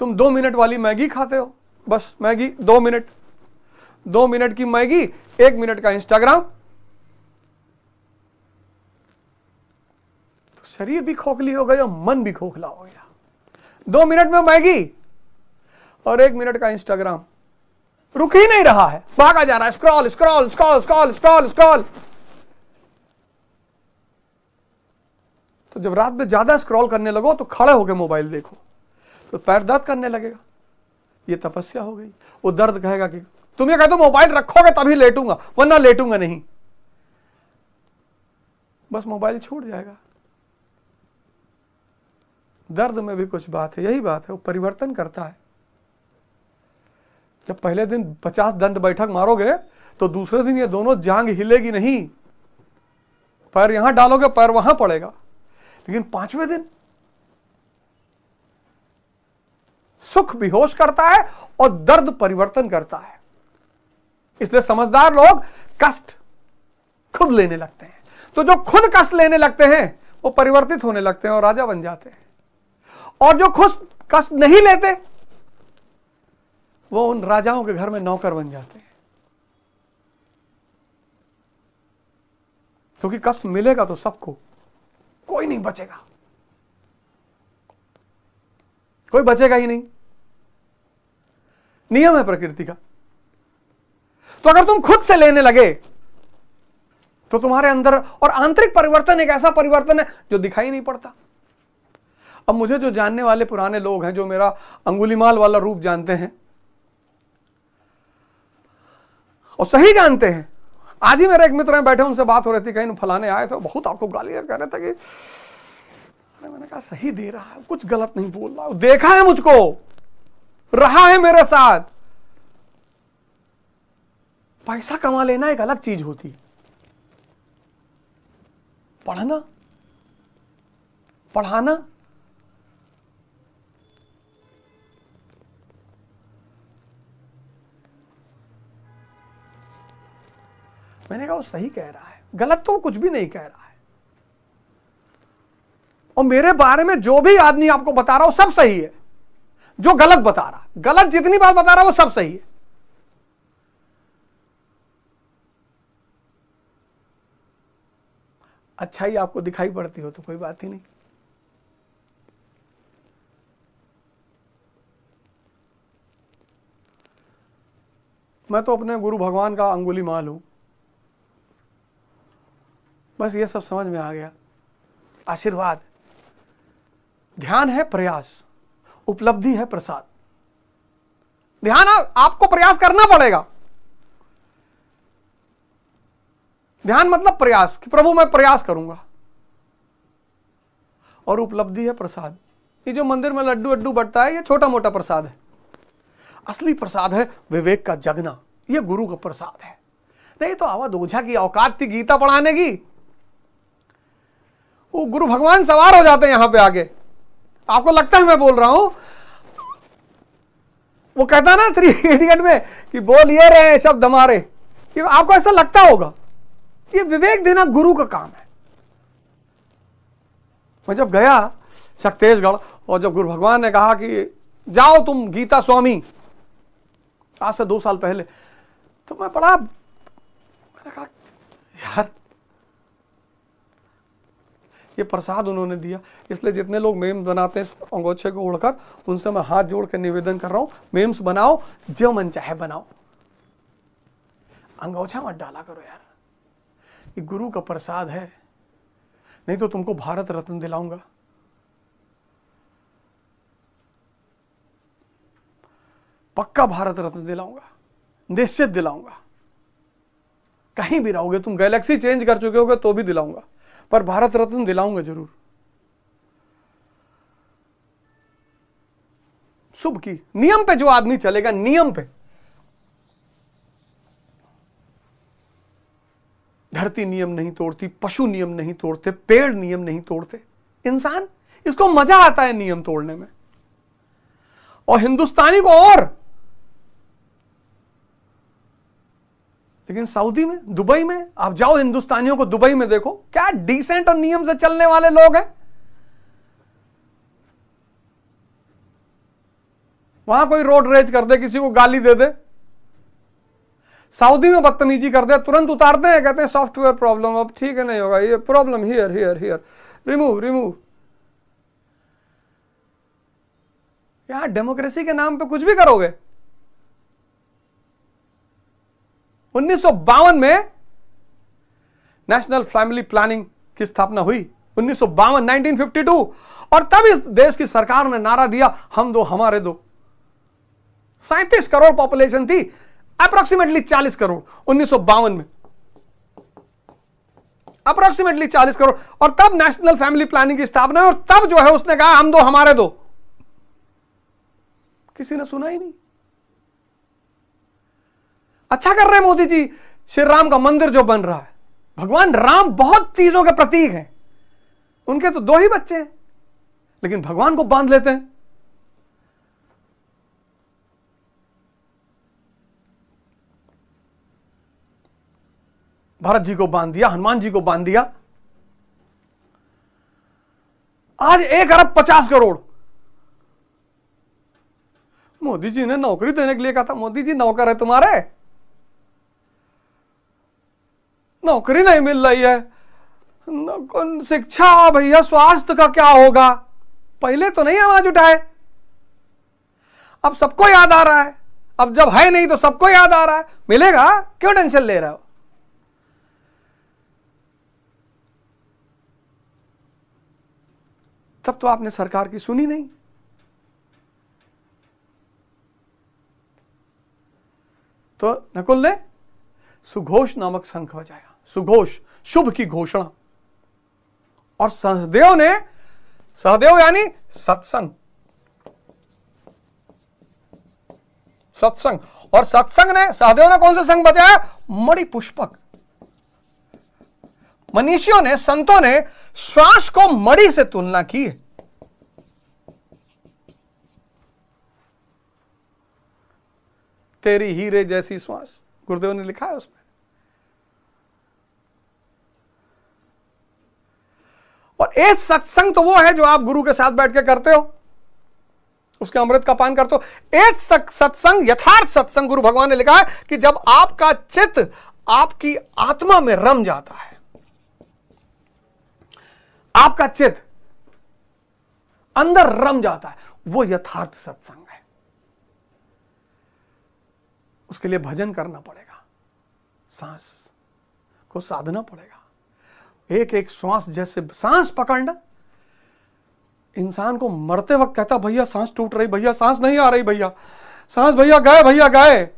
तुम दो मिनट वाली मैगी खाते हो बस मैगी दो मिनट दो मिनट की मैगी एक मिनट का इंस्टाग्राम तो शरीर भी खोखली हो गई और मन भी खोखला हो गया दो मिनट में मैगी और एक मिनट का इंस्टाग्राम रुक ही नहीं रहा है भागा जा रहा है scroll scroll scroll scroll scroll scroll तो जब रात में ज्यादा स्क्रॉल करने लगो तो खड़े होकर मोबाइल देखो तो पैर दर्द करने लगेगा ये तपस्या हो गई वो दर्द कहेगा कि तुम ये कहते मोबाइल रखोगे तभी लेटूंगा वरना लेटूंगा नहीं बस मोबाइल छूट जाएगा दर्द में भी कुछ बात है यही बात है वो परिवर्तन करता है जब पहले दिन पचास दंड बैठक मारोगे तो दूसरे दिन ये दोनों जांग हिलेगी नहीं पैर यहां डालोगे पैर वहां पड़ेगा लेकिन पांचवें दिन सुख बेहोश करता है और दर्द परिवर्तन करता है इसलिए समझदार लोग कष्ट खुद लेने लगते हैं तो जो खुद कष्ट लेने लगते हैं वो परिवर्तित होने लगते हैं और राजा बन जाते हैं और जो खुश कष्ट नहीं लेते वो उन राजाओं के घर में नौकर बन जाते हैं क्योंकि कष्ट मिलेगा तो सबको कोई नहीं बचेगा कोई बचेगा ही नहीं नियम है प्रकृति का तो अगर तुम खुद से लेने लगे तो तुम्हारे अंदर और आंतरिक परिवर्तन एक ऐसा परिवर्तन है जो दिखाई नहीं पड़ता अब मुझे जो जानने वाले पुराने लोग हैं जो मेरा अंगुलीमाल वाला रूप जानते हैं और सही जानते हैं आज ही मेरे एक मित्र हैं बैठे उनसे बात हो रही थी कहीं फलाने आए थे बहुत आपको गाली कह रहे थे कि मैंने कहा सही दे रहा है कुछ गलत नहीं बोल रहा देखा है मुझको रहा है मेरे साथ पैसा कमा लेना एक अलग चीज होती पढ़ना पढ़ाना मैंने कहा वो सही कह रहा है गलत तो वो कुछ भी नहीं कह रहा और मेरे बारे में जो भी आदमी आपको बता रहा हो सब सही है जो गलत बता रहा गलत जितनी बात बता रहा वो सब सही है अच्छाई आपको दिखाई पड़ती हो तो कोई बात ही नहीं मैं तो अपने गुरु भगवान का अंगुली माल हूं बस ये सब समझ में आ गया आशीर्वाद ध्यान है प्रयास उपलब्धि है प्रसाद ध्यान आपको प्रयास करना पड़ेगा ध्यान मतलब प्रयास कि प्रभु मैं प्रयास करूंगा और उपलब्धि है प्रसाद ये जो मंदिर में लड्डू अड्डू बढ़ता है ये छोटा मोटा प्रसाद है असली प्रसाद है विवेक का जगना ये गुरु का प्रसाद है नहीं तो आवा ओझा की औकात थी गीता पढ़ाने की वो गुरु भगवान सवार हो जाते हैं यहां पे आगे आपको लगता है मैं बोल रहा हूं वो कहता ना थ्री इडियट में कि बोल ये रहे शब्द हमारे आपको ऐसा लगता होगा ये विवेक देना गुरु का काम है मैं जब गया शक्तेशगढ़ और जब गुरु भगवान ने कहा कि जाओ तुम गीता स्वामी आज से दो साल पहले तो मैं बड़ा मैंने कहा यार ये प्रसाद उन्होंने दिया इसलिए जितने लोग मेम्स बनाते हैं अंगोच्छे को उड़कर उनसे मैं हाथ जोड़ के निवेदन कर रहा हूं मेम्स बनाओ जो मन चाहे बनाओ अंगोछा मत डाला करो यार ये गुरु का प्रसाद है नहीं तो तुमको भारत रत्न दिलाऊंगा पक्का भारत रत्न दिलाऊंगा निश्चित दिलाऊंगा कहीं भी रहोगे तुम गैलेक्सी चेंज कर चुके होगे तो भी दिलाऊंगा पर भारत रत्न दिलाऊंगा जरूर शुभ की नियम पे जो आदमी चलेगा नियम पे धरती नियम नहीं तोड़ती पशु नियम नहीं तोड़ते पेड़ नियम नहीं तोड़ते इंसान इसको मजा आता है नियम तोड़ने में और हिंदुस्तानी को और लेकिन सऊदी में दुबई में आप जाओ हिंदुस्तानियों को दुबई में देखो क्या डिसेंट और नियम से चलने वाले लोग हैं वहां कोई रोड रेज कर दे किसी को गाली दे दे सऊदी में बदतमीजी कर दे तुरंत उतारते हैं कहते हैं सॉफ्टवेयर प्रॉब्लम अब ठीक है नहीं होगा ये problem here here here remove remove यहां डेमोक्रेसी के नाम पे कुछ भी करोगे उन्नीस में नेशनल फैमिली प्लानिंग की स्थापना हुई उन्नीस सौ और तब इस देश की सरकार ने नारा दिया हम दो हमारे दो सैतीस करोड़ पॉपुलेशन थी अप्रोक्सीमेटली 40 करोड़ उन्नीस में अप्रोक्सीमेटली 40 करोड़ और तब नेशनल फैमिली प्लानिंग की स्थापना और तब जो है उसने कहा हम दो हमारे दो किसी ने सुना ही नहीं अच्छा कर रहे हैं मोदी जी श्री राम का मंदिर जो बन रहा है भगवान राम बहुत चीजों के प्रतीक हैं उनके तो दो ही बच्चे हैं लेकिन भगवान को बांध लेते हैं भरत जी को बांध दिया हनुमान जी को बांध दिया आज एक अरब पचास करोड़ मोदी जी ने नौकरी देने के लिए कहा था मोदी जी नौकर है तुम्हारे नौकरी नहीं मिल रही है शिक्षा भैया स्वास्थ्य का क्या होगा पहले तो नहीं आवाज उठाए अब सबको याद आ रहा है अब जब है नहीं तो सबको याद आ रहा है मिलेगा क्यों टेंशन ले रहे हो तब तो आपने सरकार की सुनी नहीं तो नकुल ने सुघोष नामक शंख बजाया सुघोष शुभ की घोषणा और सहदेव ने सहदेव यानी सत्संग सत्संग और सत्संग ने सहदेव ने कौन सा संग बचाया मणि पुष्पक मनीषियों ने संतों ने श्वास को मणि से तुलना की है तेरी हीरे जैसी श्वास गुरुदेव ने लिखा है उसमें और एक सत्संग तो वो है जो आप गुरु के साथ बैठ के करते हो उसके अमृत का पान करते हो एक सत्संग यथार्थ सत्संग गुरु भगवान ने लिखा है कि जब आपका चित्त आपकी आत्मा में रम जाता है आपका चित्त अंदर रम जाता है वो यथार्थ सत्संग है उसके लिए भजन करना पड़ेगा सांस को साधना पड़ेगा एक एक श्वास जैसे सांस पकड़ना इंसान को मरते वक्त कहता भैया सांस टूट रही भैया सांस नहीं आ रही भैया सांस भैया गए भैया गए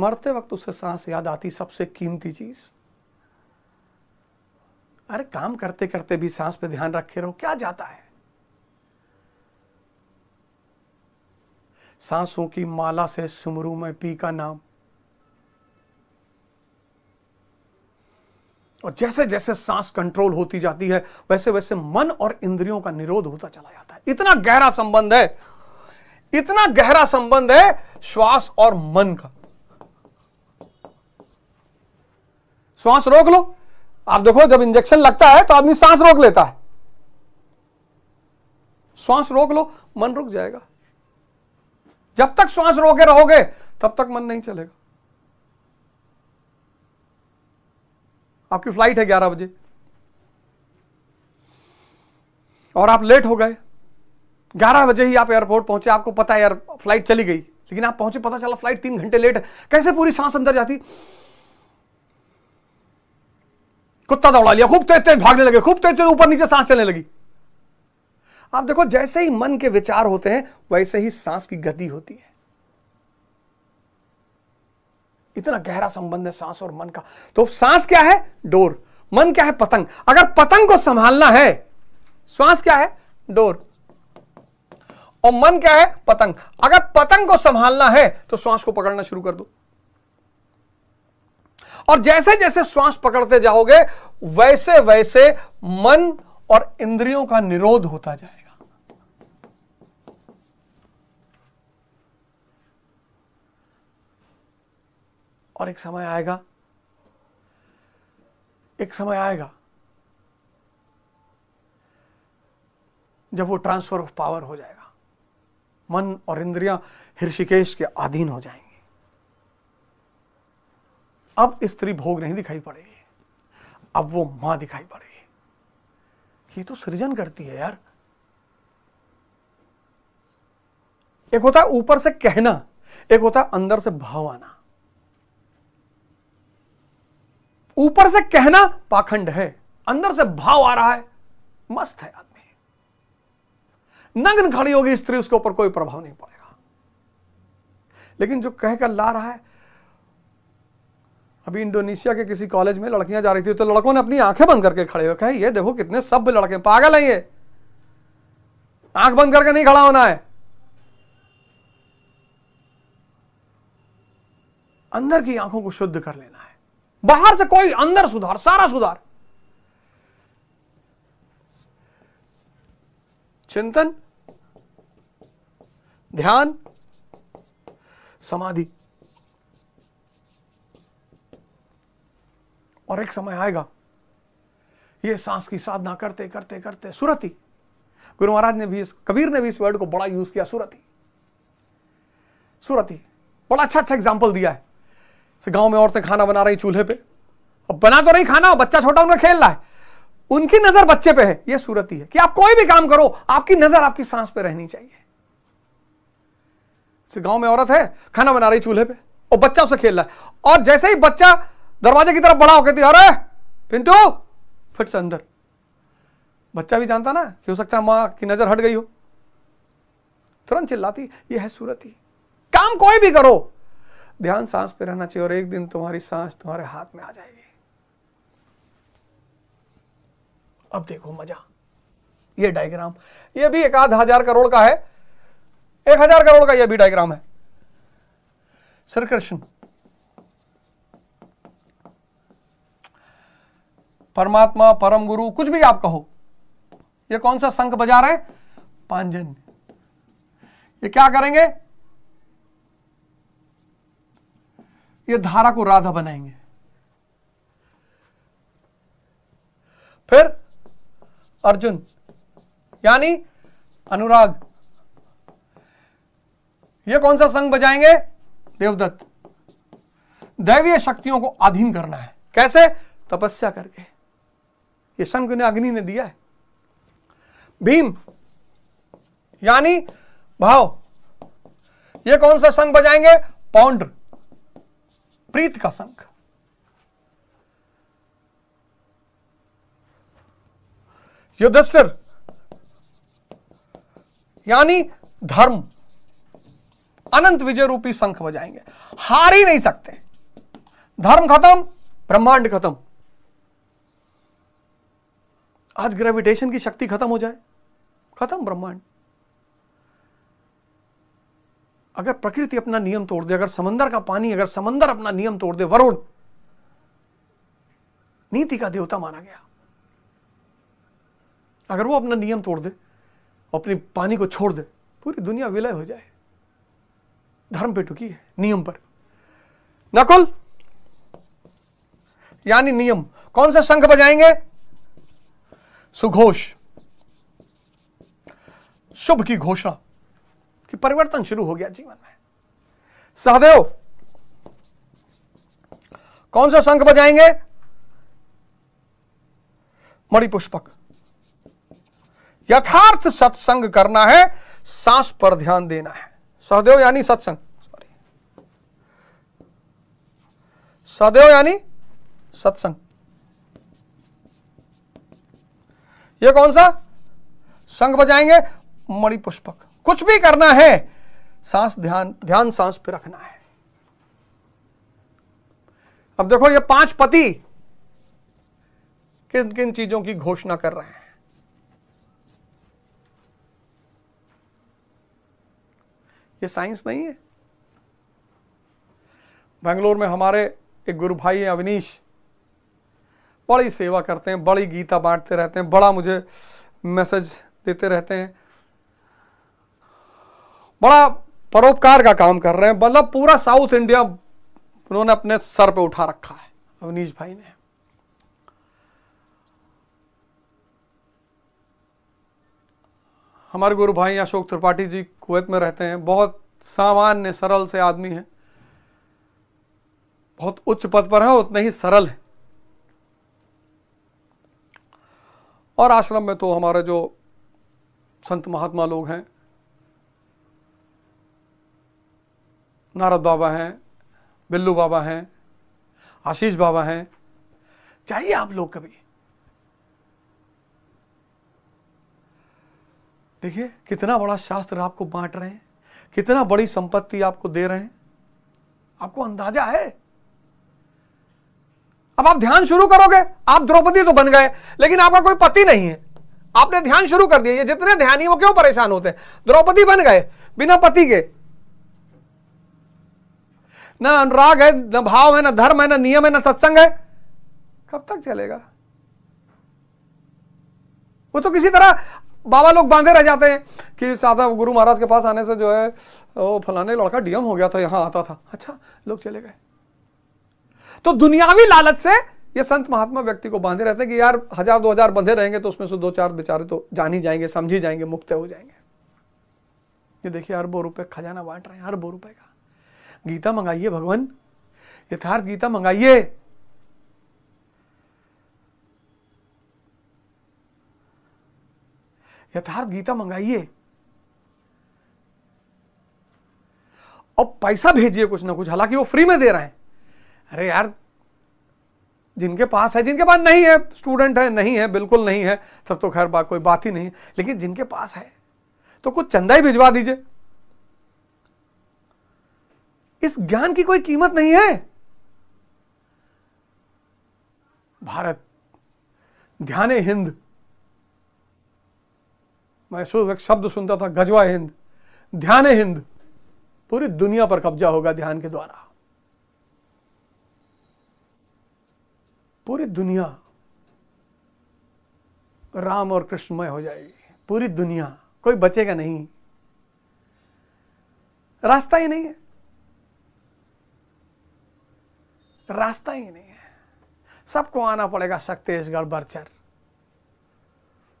मरते वक्त उसे सांस याद आती सबसे कीमती चीज अरे काम करते करते भी सांस पे ध्यान रखे रहो क्या जाता है सांसों की माला से सुमरू में पी का नाम और जैसे जैसे सांस कंट्रोल होती जाती है वैसे वैसे मन और इंद्रियों का निरोध होता चला जाता है इतना गहरा संबंध है इतना गहरा संबंध है श्वास और मन का श्वास रोक लो आप देखो जब इंजेक्शन लगता है तो आदमी सांस रोक लेता है श्वास रोक लो मन रुक जाएगा जब तक श्वास रोके रहोगे तब तक मन नहीं चलेगा आपकी फ्लाइट है ग्यारह बजे और आप लेट हो गए ग्यारह बजे ही आप एयरपोर्ट पहुंचे आपको पता है यार फ्लाइट चली गई लेकिन आप पहुंचे पता चला फ्लाइट तीन घंटे लेट है कैसे पूरी सांस अंदर जाती कुत्ता दौड़ा लिया खूब तेज तेज भागने लगे खूब तेज तेज ऊपर नीचे सांस चलने लगी आप देखो जैसे ही मन के विचार होते हैं वैसे ही सांस की गति होती है इतना गहरा संबंध है सांस और मन का तो सांस क्या है डोर मन क्या है पतंग अगर पतंग को संभालना है श्वास क्या है डोर और मन क्या है पतंग अगर पतंग को संभालना है तो श्वास को पकड़ना शुरू कर दो और जैसे जैसे श्वास पकड़ते जाओगे वैसे वैसे मन और इंद्रियों का निरोध होता जाए और एक समय आएगा एक समय आएगा जब वो ट्रांसफर ऑफ पावर हो जाएगा मन और इंद्रियां हृषिकेश के अधीन हो जाएंगी अब स्त्री भोग नहीं दिखाई पड़ेगी अब वो मां दिखाई पड़ेगी ये तो सृजन करती है यार एक होता है ऊपर से कहना एक होता है अंदर से भाव आना ऊपर से कहना पाखंड है अंदर से भाव आ रहा है मस्त है आदमी नग्न खड़ी होगी स्त्री उसके ऊपर कोई प्रभाव नहीं पड़ेगा लेकिन जो कहकर ला रहा है अभी इंडोनेशिया के किसी कॉलेज में लड़कियां जा रही थी तो लड़कों ने अपनी आंखें बंद करके खड़े हो कहे ये देखो कितने सभ्य लड़के पागल है ये आंख बंद करके नहीं खड़ा होना है अंदर की आंखों को शुद्ध कर लेना बाहर से कोई अंदर सुधार सारा सुधार चिंतन ध्यान समाधि और एक समय आएगा यह सांस की साधना करते करते करते सुरति गुरु महाराज ने भी इस कबीर ने भी इस वर्ड को बड़ा यूज किया सुरति सुरति बड़ा अच्छा अच्छा एग्जाम्पल दिया है से गांव में औरतें खाना बना रही चूल्हे पे अब बना तो रही खाना बच्चा छोटा उनका खेल रहा है उनकी नजर बच्चे पे है यह सूरत ही है कि आप कोई भी काम करो आपकी नजर आपकी सांस पे रहनी चाहिए से गांव में औरत है खाना बना रही चूल्हे पे और बच्चा उसे खेल रहा है और जैसे ही बच्चा दरवाजे की तरफ बड़ा हो कहती अरे पिंटू फिट से अंदर बच्चा भी जानता ना कि हो सकता है मां की नजर हट गई हो तुरंत चिल्लाती यह है सूरत ही काम कोई भी करो ध्यान सांस पे रहना चाहिए और एक दिन तुम्हारी सांस तुम्हारे हाथ में आ जाएगी अब देखो मजा ये डायग्राम ये भी एक आध हजार करोड़ का है एक हजार करोड़ का यह भी डायग्राम है श्री कृष्ण परमात्मा परम गुरु कुछ भी आप कहो ये कौन सा संख बजा रहे पांजन ये क्या करेंगे ये धारा को राधा बनाएंगे फिर अर्जुन यानी अनुराग ये कौन सा संग बजाएंगे देवदत्त दैवीय शक्तियों को अधीन करना है कैसे तपस्या करके ये संघ ने अग्नि ने दिया है भीम यानी भाव ये कौन सा संघ बजाएंगे पौंड्र प्रीत का संघ युधिष्ठिर यानी धर्म अनंत विजय रूपी संख बजाएंगे हार ही नहीं सकते धर्म खत्म ब्रह्मांड खत्म आज ग्रेविटेशन की शक्ति खत्म हो जाए खत्म ब्रह्मांड अगर प्रकृति अपना नियम तोड़ दे अगर समंदर का पानी अगर समंदर अपना नियम तोड़ दे वरुण नीति का देवता माना गया अगर वो अपना नियम तोड़ दे अपने पानी को छोड़ दे पूरी दुनिया विलय हो जाए धर्म पे टुकी है नियम पर नकुल यानी नियम कौन सा शंख बजाएंगे सुघोष शुभ की घोषणा कि परिवर्तन शुरू हो गया जीवन में सहदेव कौन सा शंख बजाएंगे मणिपुष्पक यथार्थ सत्संग करना है सांस पर ध्यान देना है सहदेव यानी सत्संग सॉरी सहदेव यानी सत्संग ये कौन सा संघ बजाएंगे मणिपुष्पक कुछ भी करना है सांस ध्यान ध्यान सांस पे रखना है अब देखो ये पांच पति किन किन चीजों की घोषणा कर रहे हैं ये साइंस नहीं है बेंगलोर में हमारे एक गुरु भाई हैं अवनीश बड़ी सेवा करते हैं बड़ी गीता बांटते रहते हैं बड़ा मुझे मैसेज देते रहते हैं बड़ा परोपकार का काम कर रहे हैं मतलब पूरा साउथ इंडिया उन्होंने अपने सर पे उठा रखा है अवनीश भाई ने हमारे गुरु भाई अशोक त्रिपाठी जी कुवैत में रहते हैं बहुत सामान्य सरल से आदमी हैं बहुत उच्च पद पर है उतने ही सरल है और आश्रम में तो हमारे जो संत महात्मा लोग हैं नारद बाबा हैं बिल्लू बाबा हैं आशीष बाबा हैं जाइए आप लोग कभी देखिए कितना बड़ा शास्त्र आपको बांट रहे हैं कितना बड़ी संपत्ति आपको दे रहे हैं आपको अंदाजा है अब आप ध्यान शुरू करोगे आप द्रौपदी तो बन गए लेकिन आपका कोई पति नहीं है आपने ध्यान शुरू कर दिया ये जितने ध्यानी वो क्यों परेशान होते हैं द्रौपदी बन गए बिना पति के ना अनुराग है ना भाव है ना धर्म है ना नियम है ना सत्संग है कब तक चलेगा वो तो किसी तरह बाबा लोग बांधे रह जाते हैं कि साधा गुरु महाराज के पास आने से जो है वो फलाने लड़का डीएम हो गया था यहां आता था अच्छा लोग चले गए तो दुनियावी लालच से ये संत महात्मा व्यक्ति को बांधे रहते हैं कि यार हजार दो हजार बंधे रहेंगे तो उसमें से दो चार बेचारे तो जान ही जाएंगे समझी जाएंगे मुक्त हो जाएंगे ये देखिए अरबों रुपए खजाना बांट रहे हैं अरबों रुपए का गीता मंगाइए भगवान यथार्थ गीता मंगाइए यथार्थ गीता मंगाइए और पैसा भेजिए कुछ ना कुछ हालांकि वो फ्री में दे रहे हैं अरे यार जिनके पास है जिनके पास नहीं है स्टूडेंट है नहीं है बिल्कुल नहीं है तब तो खैर बात कोई बात ही नहीं है लेकिन जिनके पास है तो कुछ चंदा ही भिजवा दीजिए इस ज्ञान की कोई कीमत नहीं है भारत ध्यान हिंद मैं शुरू एक शब्द सुनता था गजवा हिंद ध्यान हिंद पूरी दुनिया पर कब्जा होगा ध्यान के द्वारा पूरी दुनिया राम और कृष्णमय हो जाएगी पूरी दुनिया कोई बचेगा नहीं रास्ता ही नहीं है रास्ता ही नहीं है सबको आना पड़ेगा सख्तेशगढ़ बरचर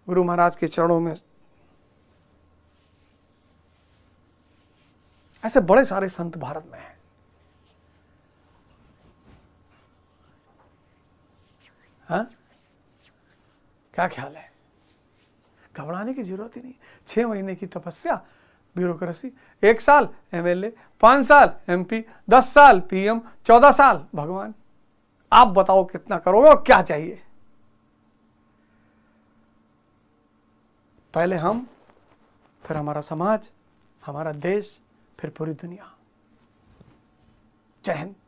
गुरु महाराज के चरणों में ऐसे बड़े सारे संत भारत में हैं हाँ? क्या ख्याल है घबराने की जरूरत ही नहीं छह महीने की तपस्या ब्यूरोक्रेसी एक साल एमएलए पांच साल एमपी दस साल पीएम चौदह साल भगवान आप बताओ कितना करोगे और क्या चाहिए पहले हम फिर हमारा समाज हमारा देश फिर पूरी दुनिया जय हिंद